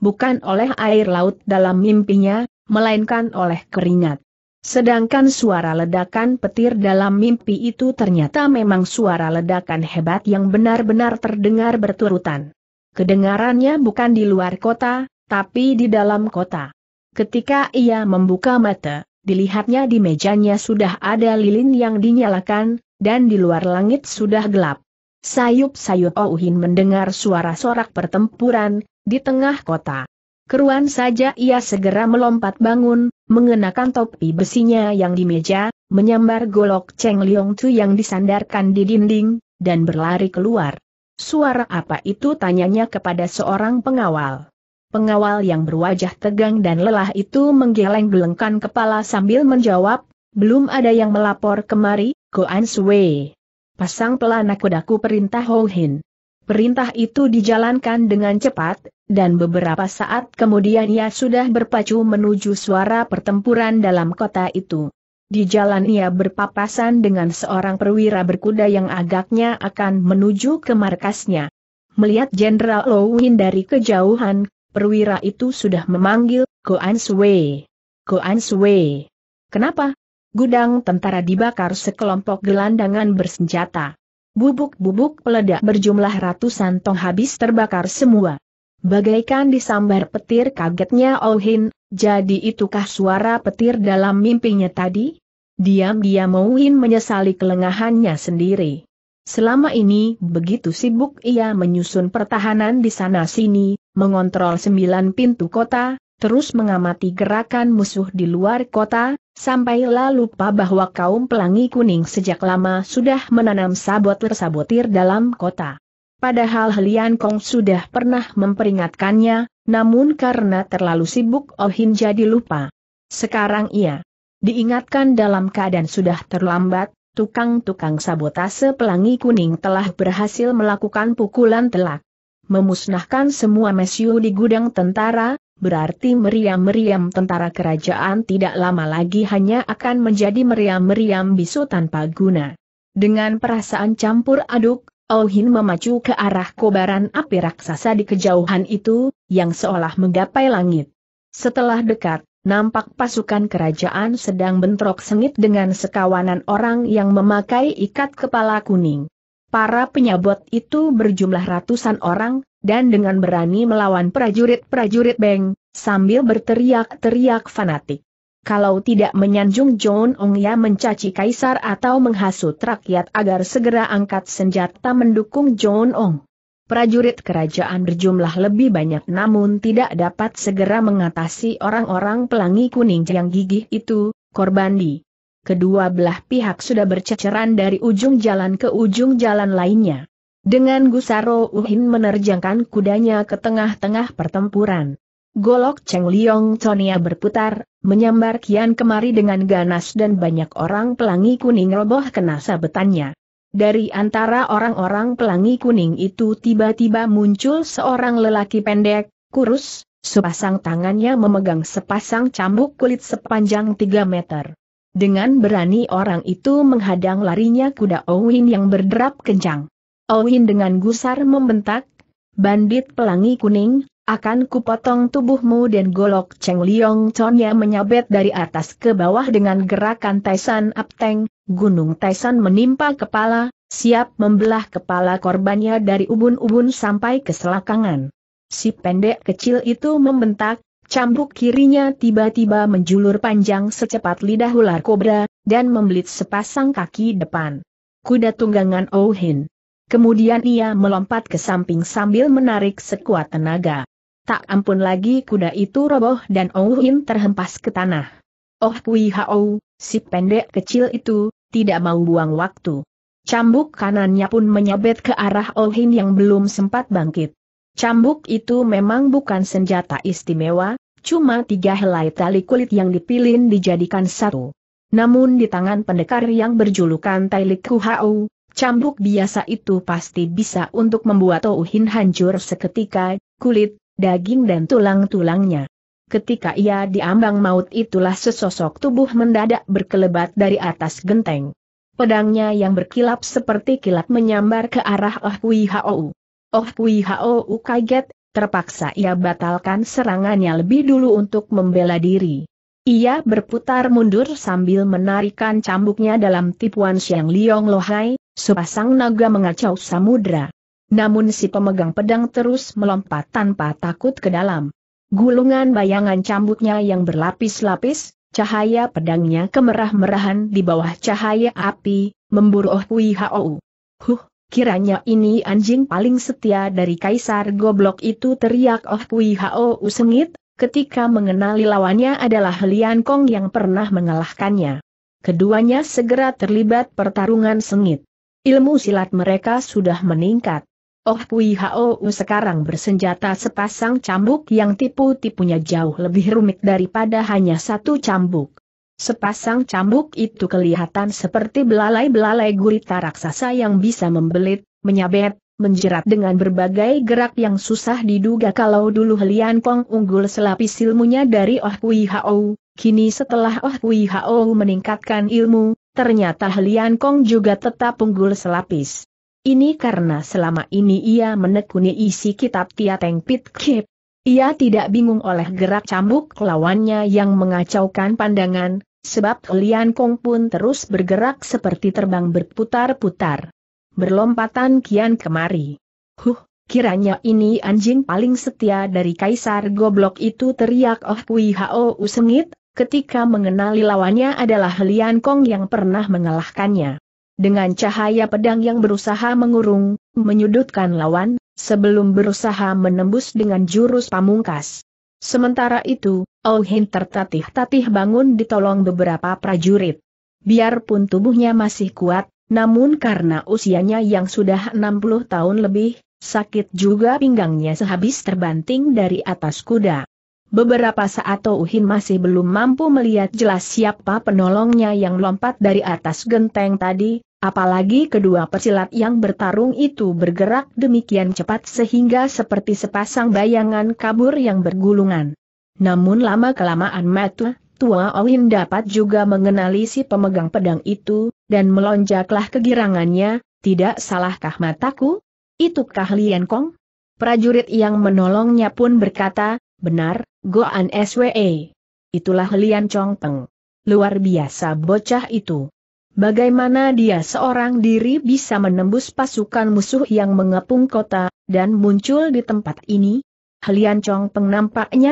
Bukan oleh air laut dalam mimpinya, melainkan oleh keringat. Sedangkan suara ledakan petir dalam mimpi itu ternyata memang suara ledakan hebat yang benar-benar terdengar berturutan. Kedengarannya bukan di luar kota, tapi di dalam kota. Ketika ia membuka mata, dilihatnya di mejanya sudah ada lilin yang dinyalakan, dan di luar langit sudah gelap. Sayup-sayup Ouhin mendengar suara sorak pertempuran, di tengah kota. Keruan saja ia segera melompat bangun, mengenakan topi besinya yang di meja, menyambar golok Cheng Liong Tu yang disandarkan di dinding, dan berlari keluar. Suara apa itu tanyanya kepada seorang pengawal. Pengawal yang berwajah tegang dan lelah itu menggeleng-gelengkan kepala sambil menjawab, belum ada yang melapor kemari, Goan Sui. Pasang pelana kudaku perintah Hou Hin. Perintah itu dijalankan dengan cepat, dan beberapa saat kemudian ia sudah berpacu menuju suara pertempuran dalam kota itu. Di jalan ia berpapasan dengan seorang perwira berkuda yang agaknya akan menuju ke markasnya. Melihat Jenderal Lowin dari kejauhan, perwira itu sudah memanggil, Goan Sui. Goan Sui. Kenapa? Gudang tentara dibakar sekelompok gelandangan bersenjata. Bubuk-bubuk peledak berjumlah ratusan tong habis terbakar semua. Bagaikan disambar petir kagetnya Ohin, oh jadi itukah suara petir dalam mimpinya tadi? Diam-diam Ohin oh menyesali kelengahannya sendiri. Selama ini begitu sibuk ia menyusun pertahanan di sana-sini, mengontrol sembilan pintu kota, terus mengamati gerakan musuh di luar kota, Sampailah lupa bahwa kaum pelangi kuning sejak lama sudah menanam sabotir-sabotir dalam kota. Padahal Helian Kong sudah pernah memperingatkannya, namun karena terlalu sibuk Oh Hin jadi lupa. Sekarang ia diingatkan dalam keadaan sudah terlambat, tukang-tukang sabotase pelangi kuning telah berhasil melakukan pukulan telak. Memusnahkan semua mesiu di gudang tentara, berarti meriam-meriam tentara kerajaan tidak lama lagi hanya akan menjadi meriam-meriam bisu tanpa guna. Dengan perasaan campur aduk, Ohin memacu ke arah kobaran api raksasa di kejauhan itu, yang seolah menggapai langit. Setelah dekat, nampak pasukan kerajaan sedang bentrok sengit dengan sekawanan orang yang memakai ikat kepala kuning. Para penyabot itu berjumlah ratusan orang, dan dengan berani melawan prajurit-prajurit Beng, sambil berteriak-teriak fanatik. Kalau tidak menyanjung John Ong ya mencaci kaisar atau menghasut rakyat agar segera angkat senjata mendukung John Ong. Prajurit kerajaan berjumlah lebih banyak namun tidak dapat segera mengatasi orang-orang pelangi kuning yang gigih itu, korban di kedua belah pihak sudah berceceran dari ujung jalan ke ujung jalan lainnya. Dengan Gusaro Uhin menerjangkan kudanya ke tengah-tengah pertempuran. Golok Cheng Liong Tonia berputar, menyambar kian kemari dengan ganas dan banyak orang pelangi kuning roboh kena sabetannya. Dari antara orang-orang pelangi kuning itu tiba-tiba muncul seorang lelaki pendek, kurus, sepasang tangannya memegang sepasang cambuk kulit sepanjang 3 meter. Dengan berani orang itu menghadang larinya kuda Owin yang berderap kencang. Owin dengan gusar membentak, Bandit pelangi kuning, akan kupotong tubuhmu dan golok Cheng Liong Chonnya menyabet dari atas ke bawah dengan gerakan Taisan Apteng, gunung Taisan menimpa kepala, siap membelah kepala korbannya dari ubun-ubun sampai ke selakangan. Si pendek kecil itu membentak, Cambuk kirinya tiba-tiba menjulur panjang secepat lidah ular kobra, dan membelit sepasang kaki depan. Kuda tunggangan Ohin. Oh Kemudian ia melompat ke samping sambil menarik sekuat tenaga. Tak ampun lagi kuda itu roboh dan Ohin oh terhempas ke tanah. Oh Kui Hao, si pendek kecil itu, tidak mau buang waktu. Cambuk kanannya pun menyabet ke arah Ohin oh yang belum sempat bangkit. Cambuk itu memang bukan senjata istimewa, cuma tiga helai tali kulit yang dipilin dijadikan satu. Namun di tangan pendekar yang berjulukan Tailik Kuhau, cambuk biasa itu pasti bisa untuk membuat Ouhin hancur seketika, kulit, daging dan tulang-tulangnya. Ketika ia diambang maut itulah sesosok tubuh mendadak berkelebat dari atas genteng. Pedangnya yang berkilap seperti kilat menyambar ke arah Oh Oh Kui Hao kaget, terpaksa ia batalkan serangannya lebih dulu untuk membela diri. Ia berputar mundur sambil menarikan cambuknya dalam tipuan Xiang Liong Lohai, sepasang naga mengacau samudra. Namun si pemegang pedang terus melompat tanpa takut ke dalam. Gulungan bayangan cambuknya yang berlapis-lapis, cahaya pedangnya kemerah-merahan di bawah cahaya api, memburu Oh Kui Hao. Huh, Kiranya ini anjing paling setia dari kaisar goblok itu teriak Oh Kui Hao Usengit, ketika mengenali lawannya adalah Lian Kong yang pernah mengalahkannya. Keduanya segera terlibat pertarungan sengit. Ilmu silat mereka sudah meningkat. Oh Kui Hao sekarang bersenjata sepasang cambuk yang tipu-tipunya jauh lebih rumit daripada hanya satu cambuk. Sepasang cambuk itu kelihatan seperti belalai-belalai gurita raksasa yang bisa membelit, menyabet, menjerat dengan berbagai gerak yang susah diduga kalau dulu Lian Kong unggul selapis ilmunya dari Oh Kui Hao, kini setelah Oh Kui Hao meningkatkan ilmu, ternyata Lian Kong juga tetap unggul selapis. Ini karena selama ini ia menekuni isi kitab Tiateng Pit Kip. Ia tidak bingung oleh gerak cambuk lawannya yang mengacaukan pandangan, Sebab Lian Kong pun terus bergerak seperti terbang berputar-putar. Berlompatan kian kemari. Huh, kiranya ini anjing paling setia dari kaisar goblok itu teriak Oh Kui Hao sengit, ketika mengenali lawannya adalah Lian Kong yang pernah mengalahkannya. Dengan cahaya pedang yang berusaha mengurung, menyudutkan lawan, sebelum berusaha menembus dengan jurus pamungkas. Sementara itu, Ohin tertatih-tatih bangun ditolong beberapa prajurit. Biarpun tubuhnya masih kuat, namun karena usianya yang sudah 60 tahun lebih, sakit juga pinggangnya sehabis terbanting dari atas kuda. Beberapa saat Ohin masih belum mampu melihat jelas siapa penolongnya yang lompat dari atas genteng tadi, Apalagi kedua pesilat yang bertarung itu bergerak demikian cepat sehingga seperti sepasang bayangan kabur yang bergulungan. Namun lama-kelamaan Matu, Tua Owin dapat juga mengenali si pemegang pedang itu, dan melonjaklah kegirangannya, tidak salahkah mataku? Itukah Lian Kong? Prajurit yang menolongnya pun berkata, benar, go an SWE. Itulah Lian Chong Peng. Luar biasa bocah itu. Bagaimana dia seorang diri bisa menembus pasukan musuh yang mengepung kota, dan muncul di tempat ini? Helian Chong Peng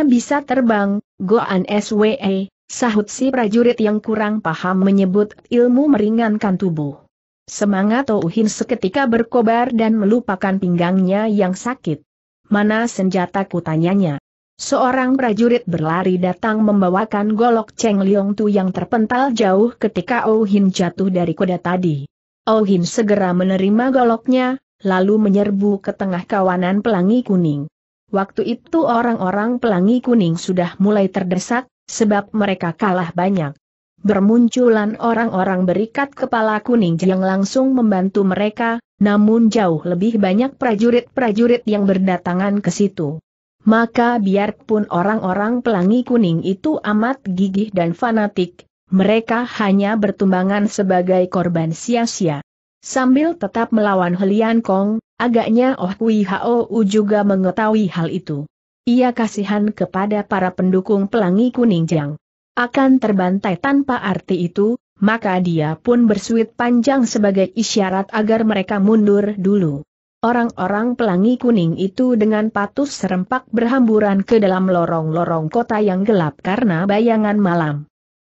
bisa terbang, Goan SWE, sahut si prajurit yang kurang paham menyebut ilmu meringankan tubuh. Semangat Touhin seketika berkobar dan melupakan pinggangnya yang sakit. Mana senjata kutanyanya? Seorang prajurit berlari datang membawakan golok Cheng Liong Tu yang terpental jauh ketika Oh Hin jatuh dari kuda tadi. Oh Hin segera menerima goloknya, lalu menyerbu ke tengah kawanan pelangi kuning. Waktu itu orang-orang pelangi kuning sudah mulai terdesak, sebab mereka kalah banyak. Bermunculan orang-orang berikat kepala kuning yang langsung membantu mereka, namun jauh lebih banyak prajurit-prajurit yang berdatangan ke situ maka biarpun orang-orang pelangi kuning itu amat gigih dan fanatik, mereka hanya bertumbangan sebagai korban sia-sia. Sambil tetap melawan Helian Kong, agaknya Oh Kui Hao juga mengetahui hal itu. Ia kasihan kepada para pendukung pelangi kuning jang. Akan terbantai tanpa arti itu, maka dia pun bersuit panjang sebagai isyarat agar mereka mundur dulu. Orang-orang pelangi kuning itu dengan patuh serempak berhamburan ke dalam lorong-lorong kota yang gelap karena bayangan malam.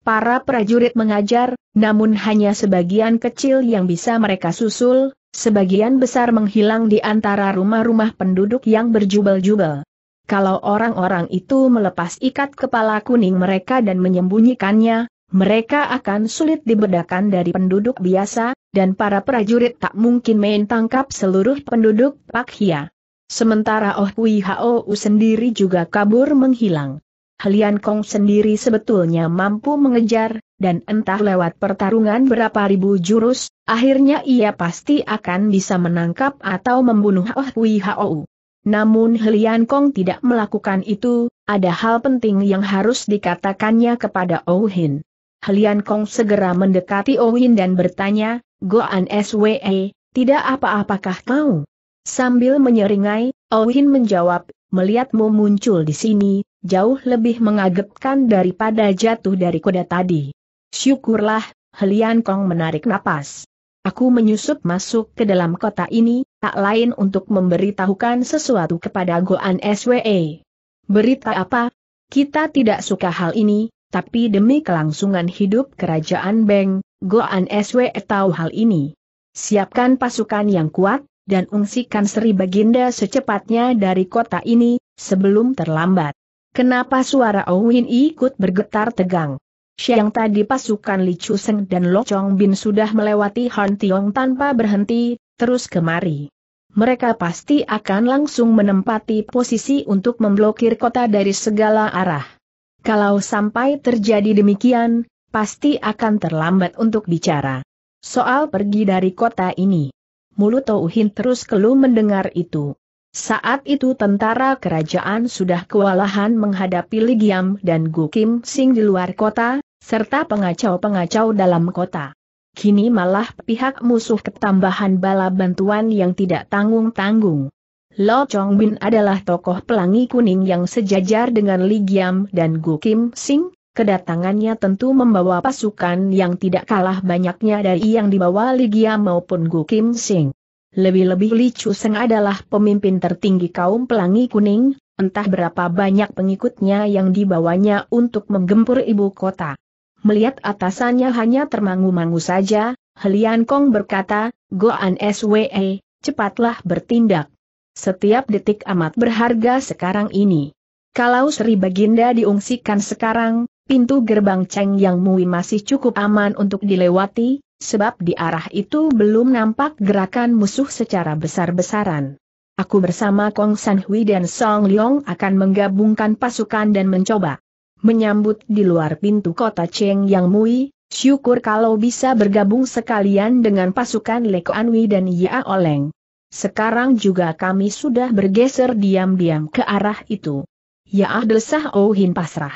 Para prajurit mengajar, namun hanya sebagian kecil yang bisa mereka susul, sebagian besar menghilang di antara rumah-rumah penduduk yang berjubel-jubel. Kalau orang-orang itu melepas ikat kepala kuning mereka dan menyembunyikannya, mereka akan sulit dibedakan dari penduduk biasa, dan para prajurit tak mungkin main tangkap seluruh penduduk Pak Hia. Sementara Oh Hui Hao sendiri juga kabur menghilang. Helian Kong sendiri sebetulnya mampu mengejar, dan entah lewat pertarungan berapa ribu jurus, akhirnya ia pasti akan bisa menangkap atau membunuh Oh Hui Hao. Namun Helian Kong tidak melakukan itu, ada hal penting yang harus dikatakannya kepada Oh Hin. Helian Kong segera mendekati Owin dan bertanya, Goan SWE, tidak apa-apakah kau? Sambil menyeringai, Owin menjawab, melihatmu muncul di sini, jauh lebih mengagetkan daripada jatuh dari kuda tadi. Syukurlah, Helian Kong menarik napas. Aku menyusup masuk ke dalam kota ini, tak lain untuk memberitahukan sesuatu kepada Goan SWE. Berita apa? Kita tidak suka hal ini, tapi demi kelangsungan hidup kerajaan Beng, Goan SW tahu hal ini. Siapkan pasukan yang kuat, dan ungsikan Sri Baginda secepatnya dari kota ini, sebelum terlambat. Kenapa suara Owin ikut bergetar tegang? Siang tadi pasukan Li Chuseng dan Lo Chong Bin sudah melewati Han Tiong tanpa berhenti, terus kemari. Mereka pasti akan langsung menempati posisi untuk memblokir kota dari segala arah. Kalau sampai terjadi demikian, pasti akan terlambat untuk bicara. Soal pergi dari kota ini. Mulut Tauhin terus keluh mendengar itu. Saat itu tentara kerajaan sudah kewalahan menghadapi Ligiam dan Gukim Sing di luar kota, serta pengacau-pengacau dalam kota. Kini malah pihak musuh ketambahan bala bantuan yang tidak tanggung-tanggung. Lo Chong Bin adalah tokoh pelangi kuning yang sejajar dengan Li Giam dan Gu Kim Sing, kedatangannya tentu membawa pasukan yang tidak kalah banyaknya dari yang dibawa Li Giam maupun Gu Kim Sing. Lebih-lebih Li Chu Seng adalah pemimpin tertinggi kaum pelangi kuning, entah berapa banyak pengikutnya yang dibawanya untuk menggempur ibu kota. Melihat atasannya hanya termangu-mangu saja, Helian Kong berkata, Goan SWE, cepatlah bertindak. Setiap detik amat berharga sekarang ini. Kalau Sri Baginda diungsikan sekarang, pintu gerbang Cheng Yang Mui masih cukup aman untuk dilewati, sebab di arah itu belum nampak gerakan musuh secara besar-besaran. Aku bersama Kong San Hui dan Song Leong akan menggabungkan pasukan dan mencoba menyambut di luar pintu kota Cheng Yang Mui, syukur kalau bisa bergabung sekalian dengan pasukan Leko Anwi dan Ya Oleng. Sekarang juga kami sudah bergeser diam-diam ke arah itu. Ya, desah Ohin pasrah.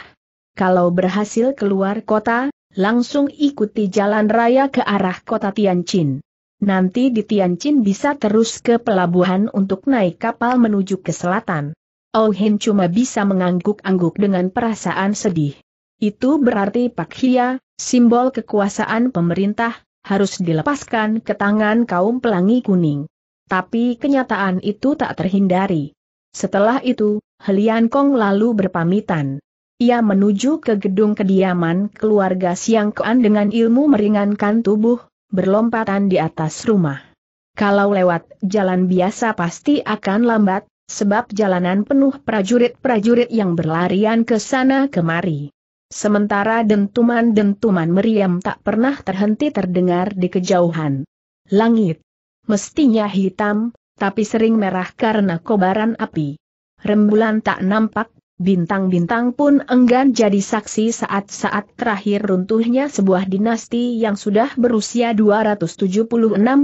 Kalau berhasil keluar kota, langsung ikuti jalan raya ke arah kota Tianjin. Nanti di Tianjin bisa terus ke pelabuhan untuk naik kapal menuju ke selatan. Ohin oh cuma bisa mengangguk-angguk dengan perasaan sedih. Itu berarti Pak Hia, simbol kekuasaan pemerintah, harus dilepaskan ke tangan kaum pelangi kuning. Tapi kenyataan itu tak terhindari. Setelah itu, Helian Kong lalu berpamitan. Ia menuju ke gedung kediaman keluarga Siang Kuan dengan ilmu meringankan tubuh, berlompatan di atas rumah. Kalau lewat jalan biasa pasti akan lambat, sebab jalanan penuh prajurit-prajurit yang berlarian ke sana kemari. Sementara dentuman-dentuman meriam tak pernah terhenti terdengar di kejauhan. Langit mestinya hitam, tapi sering merah karena kobaran api. Rembulan tak nampak, bintang-bintang pun enggan jadi saksi saat-saat terakhir runtuhnya sebuah dinasti yang sudah berusia 276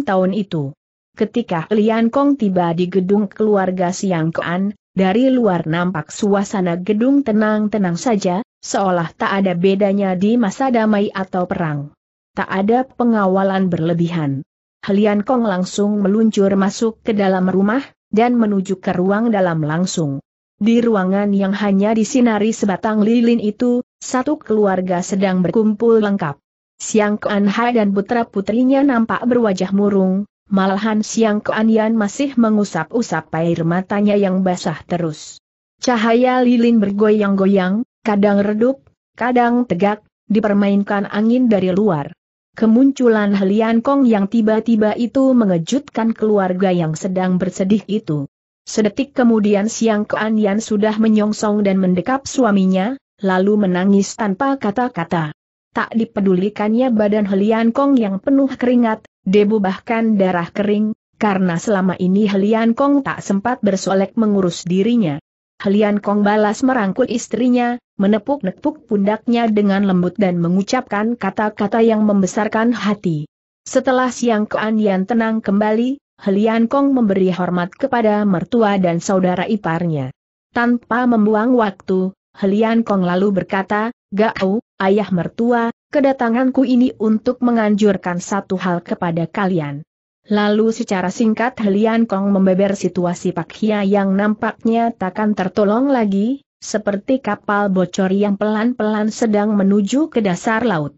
tahun itu. Ketika Lian Kong tiba di gedung keluarga Siang Kean, dari luar nampak suasana gedung tenang-tenang saja, seolah tak ada bedanya di masa damai atau perang. Tak ada pengawalan berlebihan. Helian Kong langsung meluncur masuk ke dalam rumah, dan menuju ke ruang dalam langsung. Di ruangan yang hanya disinari sebatang lilin itu, satu keluarga sedang berkumpul lengkap. Siang Kuan Hai dan putra-putrinya nampak berwajah murung, malahan Siang Kuan Yan masih mengusap-usap air matanya yang basah terus. Cahaya lilin bergoyang-goyang, kadang redup, kadang tegak, dipermainkan angin dari luar. Kemunculan Helian Kong yang tiba-tiba itu mengejutkan keluarga yang sedang bersedih itu. Sedetik kemudian Siang Kuan Yan sudah menyongsong dan mendekap suaminya, lalu menangis tanpa kata-kata. Tak dipedulikannya badan Helian Kong yang penuh keringat, debu bahkan darah kering, karena selama ini Helian Kong tak sempat bersolek mengurus dirinya. Helian Kong balas merangkul istrinya, menepuk-nepuk pundaknya dengan lembut dan mengucapkan kata-kata yang membesarkan hati. Setelah siang Kuan Yan tenang kembali, Helian Kong memberi hormat kepada mertua dan saudara iparnya. Tanpa membuang waktu, Helian Kong lalu berkata, Gao, ayah mertua, kedatanganku ini untuk menganjurkan satu hal kepada kalian. Lalu secara singkat Helian Kong membeber situasi Pak Hia yang nampaknya takkan tertolong lagi, seperti kapal bocor yang pelan-pelan sedang menuju ke dasar laut.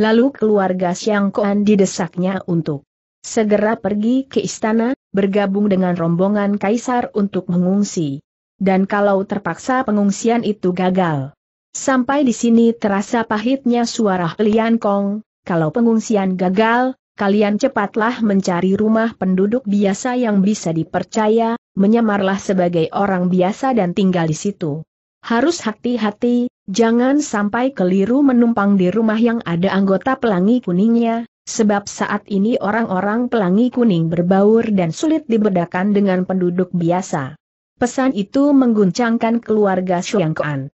Lalu keluarga Siang Kuan didesaknya untuk segera pergi ke istana, bergabung dengan rombongan kaisar untuk mengungsi. Dan kalau terpaksa pengungsian itu gagal. Sampai di sini terasa pahitnya suara Helian Kong, kalau pengungsian gagal, kalian cepatlah mencari rumah penduduk biasa yang bisa dipercaya, menyamarlah sebagai orang biasa dan tinggal di situ. Harus hati-hati, jangan sampai keliru menumpang di rumah yang ada anggota pelangi kuningnya, sebab saat ini orang-orang pelangi kuning berbaur dan sulit dibedakan dengan penduduk biasa. Pesan itu mengguncangkan keluarga Siangkuan.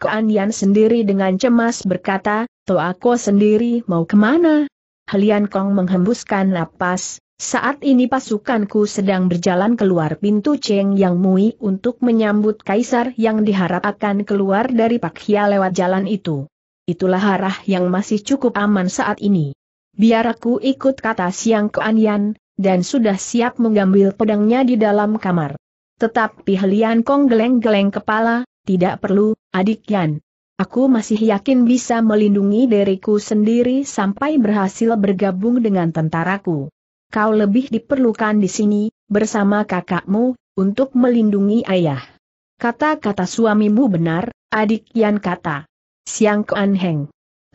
Kuan Yan sendiri dengan cemas berkata, Toako sendiri mau kemana? Helian Kong menghembuskan napas, saat ini pasukanku sedang berjalan keluar pintu Cheng Yang Mui untuk menyambut kaisar yang diharap akan keluar dari Hia lewat jalan itu. Itulah arah yang masih cukup aman saat ini. Biar aku ikut kata Siang Anian dan sudah siap mengambil pedangnya di dalam kamar. Tetapi Helian Kong geleng-geleng kepala, tidak perlu, adik Yan. Aku masih yakin bisa melindungi diriku sendiri sampai berhasil bergabung dengan tentaraku. Kau lebih diperlukan di sini, bersama kakakmu, untuk melindungi ayah. Kata-kata suamimu benar, adik Yan kata. Siang ke Heng.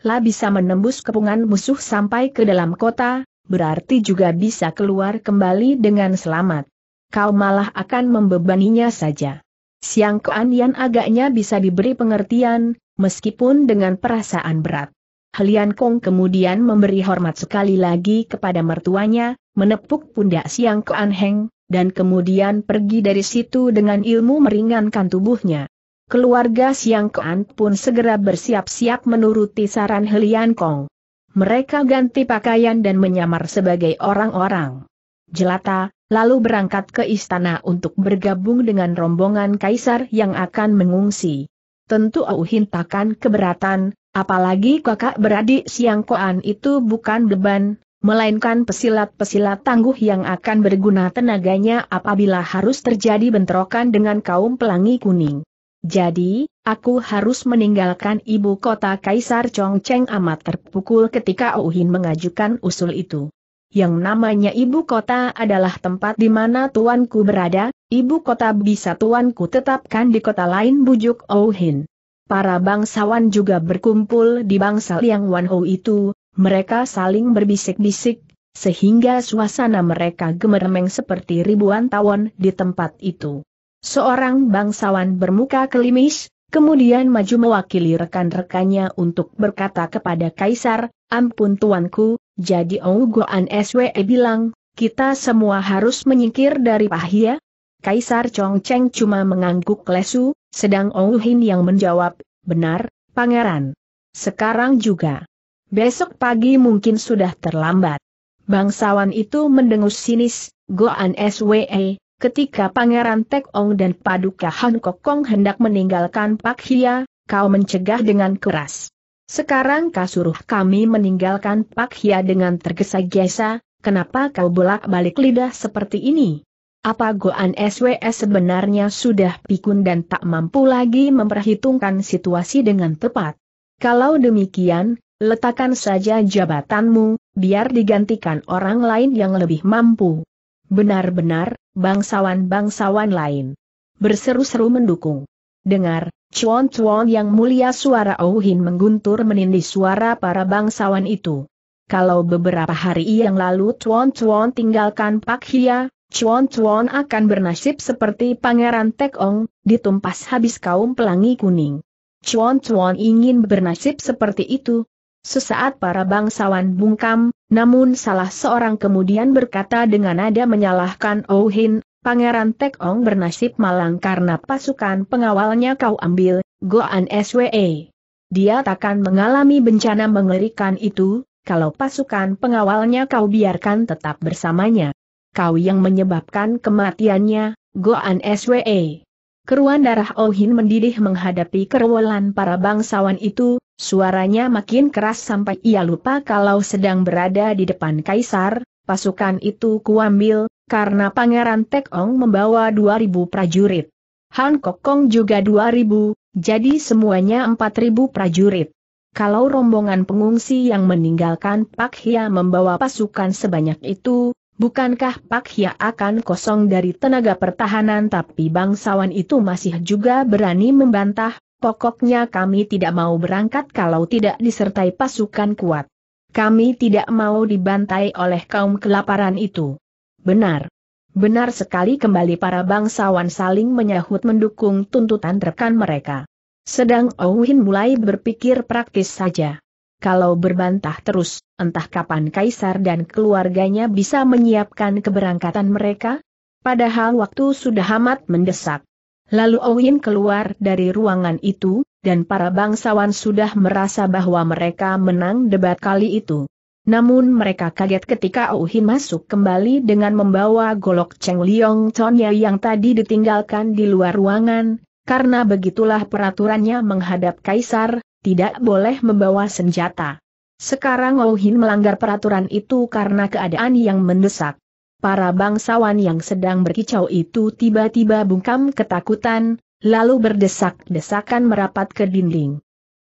La bisa menembus kepungan musuh sampai ke dalam kota, berarti juga bisa keluar kembali dengan selamat. Kau malah akan membebaninya saja. Siang Kuan Yan agaknya bisa diberi pengertian, meskipun dengan perasaan berat. Helian Kong kemudian memberi hormat sekali lagi kepada mertuanya, menepuk pundak Siang Ke Anheng, dan kemudian pergi dari situ dengan ilmu meringankan tubuhnya. Keluarga Siang Koan pun segera bersiap-siap menuruti saran Helian Kong. Mereka ganti pakaian dan menyamar sebagai orang-orang jelata, lalu berangkat ke istana untuk bergabung dengan rombongan kaisar yang akan mengungsi tentu Au Hin takkan keberatan, apalagi kakak beradik Siang Koan itu bukan beban, melainkan pesilat-pesilat tangguh yang akan berguna tenaganya apabila harus terjadi bentrokan dengan kaum pelangi kuning. Jadi, aku harus meninggalkan ibu kota Kaisar Chongcheng amat terpukul ketika Hin mengajukan usul itu yang namanya ibu kota adalah tempat di mana tuanku berada, ibu kota bisa tuanku tetapkan di kota lain bujuk Ouhin. Para bangsawan juga berkumpul di bangsa Liang Wanhou itu, mereka saling berbisik-bisik, sehingga suasana mereka gemeremeng seperti ribuan tawon di tempat itu. Seorang bangsawan bermuka kelimis, kemudian maju mewakili rekan-rekannya untuk berkata kepada Kaisar, ampun tuanku, jadi Ongguan SWE bilang, kita semua harus menyingkir dari Pahia? Kaisar Chongcheng cuma mengangguk lesu, sedang Ong Hin yang menjawab, benar, pangeran. Sekarang juga. Besok pagi mungkin sudah terlambat. Bangsawan itu mendengus sinis, Goan SWE, ketika Pangeran Tek Ong dan Paduka Han Kokong hendak meninggalkan Pak Hia, kau mencegah dengan keras. Sekarang kau suruh kami meninggalkan Pak Hia dengan tergesa-gesa, kenapa kau bolak-balik lidah seperti ini? Apa Goan SWS sebenarnya sudah pikun dan tak mampu lagi memperhitungkan situasi dengan tepat? Kalau demikian, letakkan saja jabatanmu, biar digantikan orang lain yang lebih mampu. Benar-benar, bangsawan-bangsawan lain. Berseru-seru mendukung. Dengar, cuan-cuan yang mulia suara Ouhin mengguntur menindih suara para bangsawan itu. Kalau beberapa hari yang lalu cuan-cuan tinggalkan Pak Hia, cuan-cuan akan bernasib seperti Pangeran Tekong, ditumpas habis kaum pelangi kuning. Cuan-cuan ingin bernasib seperti itu. Sesaat para bangsawan bungkam, namun salah seorang kemudian berkata dengan nada menyalahkan Oh Hin, Pangeran Tek Ong bernasib malang karena pasukan pengawalnya kau ambil, Goan SWE. Dia takkan mengalami bencana mengerikan itu, kalau pasukan pengawalnya kau biarkan tetap bersamanya. Kau yang menyebabkan kematiannya, Goan SWE. Keruan darah Ohin oh mendidih menghadapi kerewolan para bangsawan itu, Suaranya makin keras sampai ia lupa kalau sedang berada di depan kaisar, pasukan itu kuambil, karena Pangeran Tekong membawa 2.000 prajurit. Han Kokong juga 2.000, jadi semuanya 4.000 prajurit. Kalau rombongan pengungsi yang meninggalkan Pak Hia membawa pasukan sebanyak itu, bukankah Pak Hia akan kosong dari tenaga pertahanan tapi bangsawan itu masih juga berani membantah, Pokoknya kami tidak mau berangkat kalau tidak disertai pasukan kuat. Kami tidak mau dibantai oleh kaum kelaparan itu. Benar. Benar sekali kembali para bangsawan saling menyahut mendukung tuntutan rekan mereka. Sedang Owen oh mulai berpikir praktis saja. Kalau berbantah terus, entah kapan Kaisar dan keluarganya bisa menyiapkan keberangkatan mereka? Padahal waktu sudah amat mendesak. Lalu Owen keluar dari ruangan itu, dan para bangsawan sudah merasa bahwa mereka menang debat kali itu. Namun mereka kaget ketika Owen masuk kembali dengan membawa golok Cheng Liong Tonya yang tadi ditinggalkan di luar ruangan, karena begitulah peraturannya menghadap kaisar, tidak boleh membawa senjata. Sekarang Owen melanggar peraturan itu karena keadaan yang mendesak para bangsawan yang sedang berkicau itu tiba-tiba bungkam ketakutan, lalu berdesak-desakan merapat ke dinding.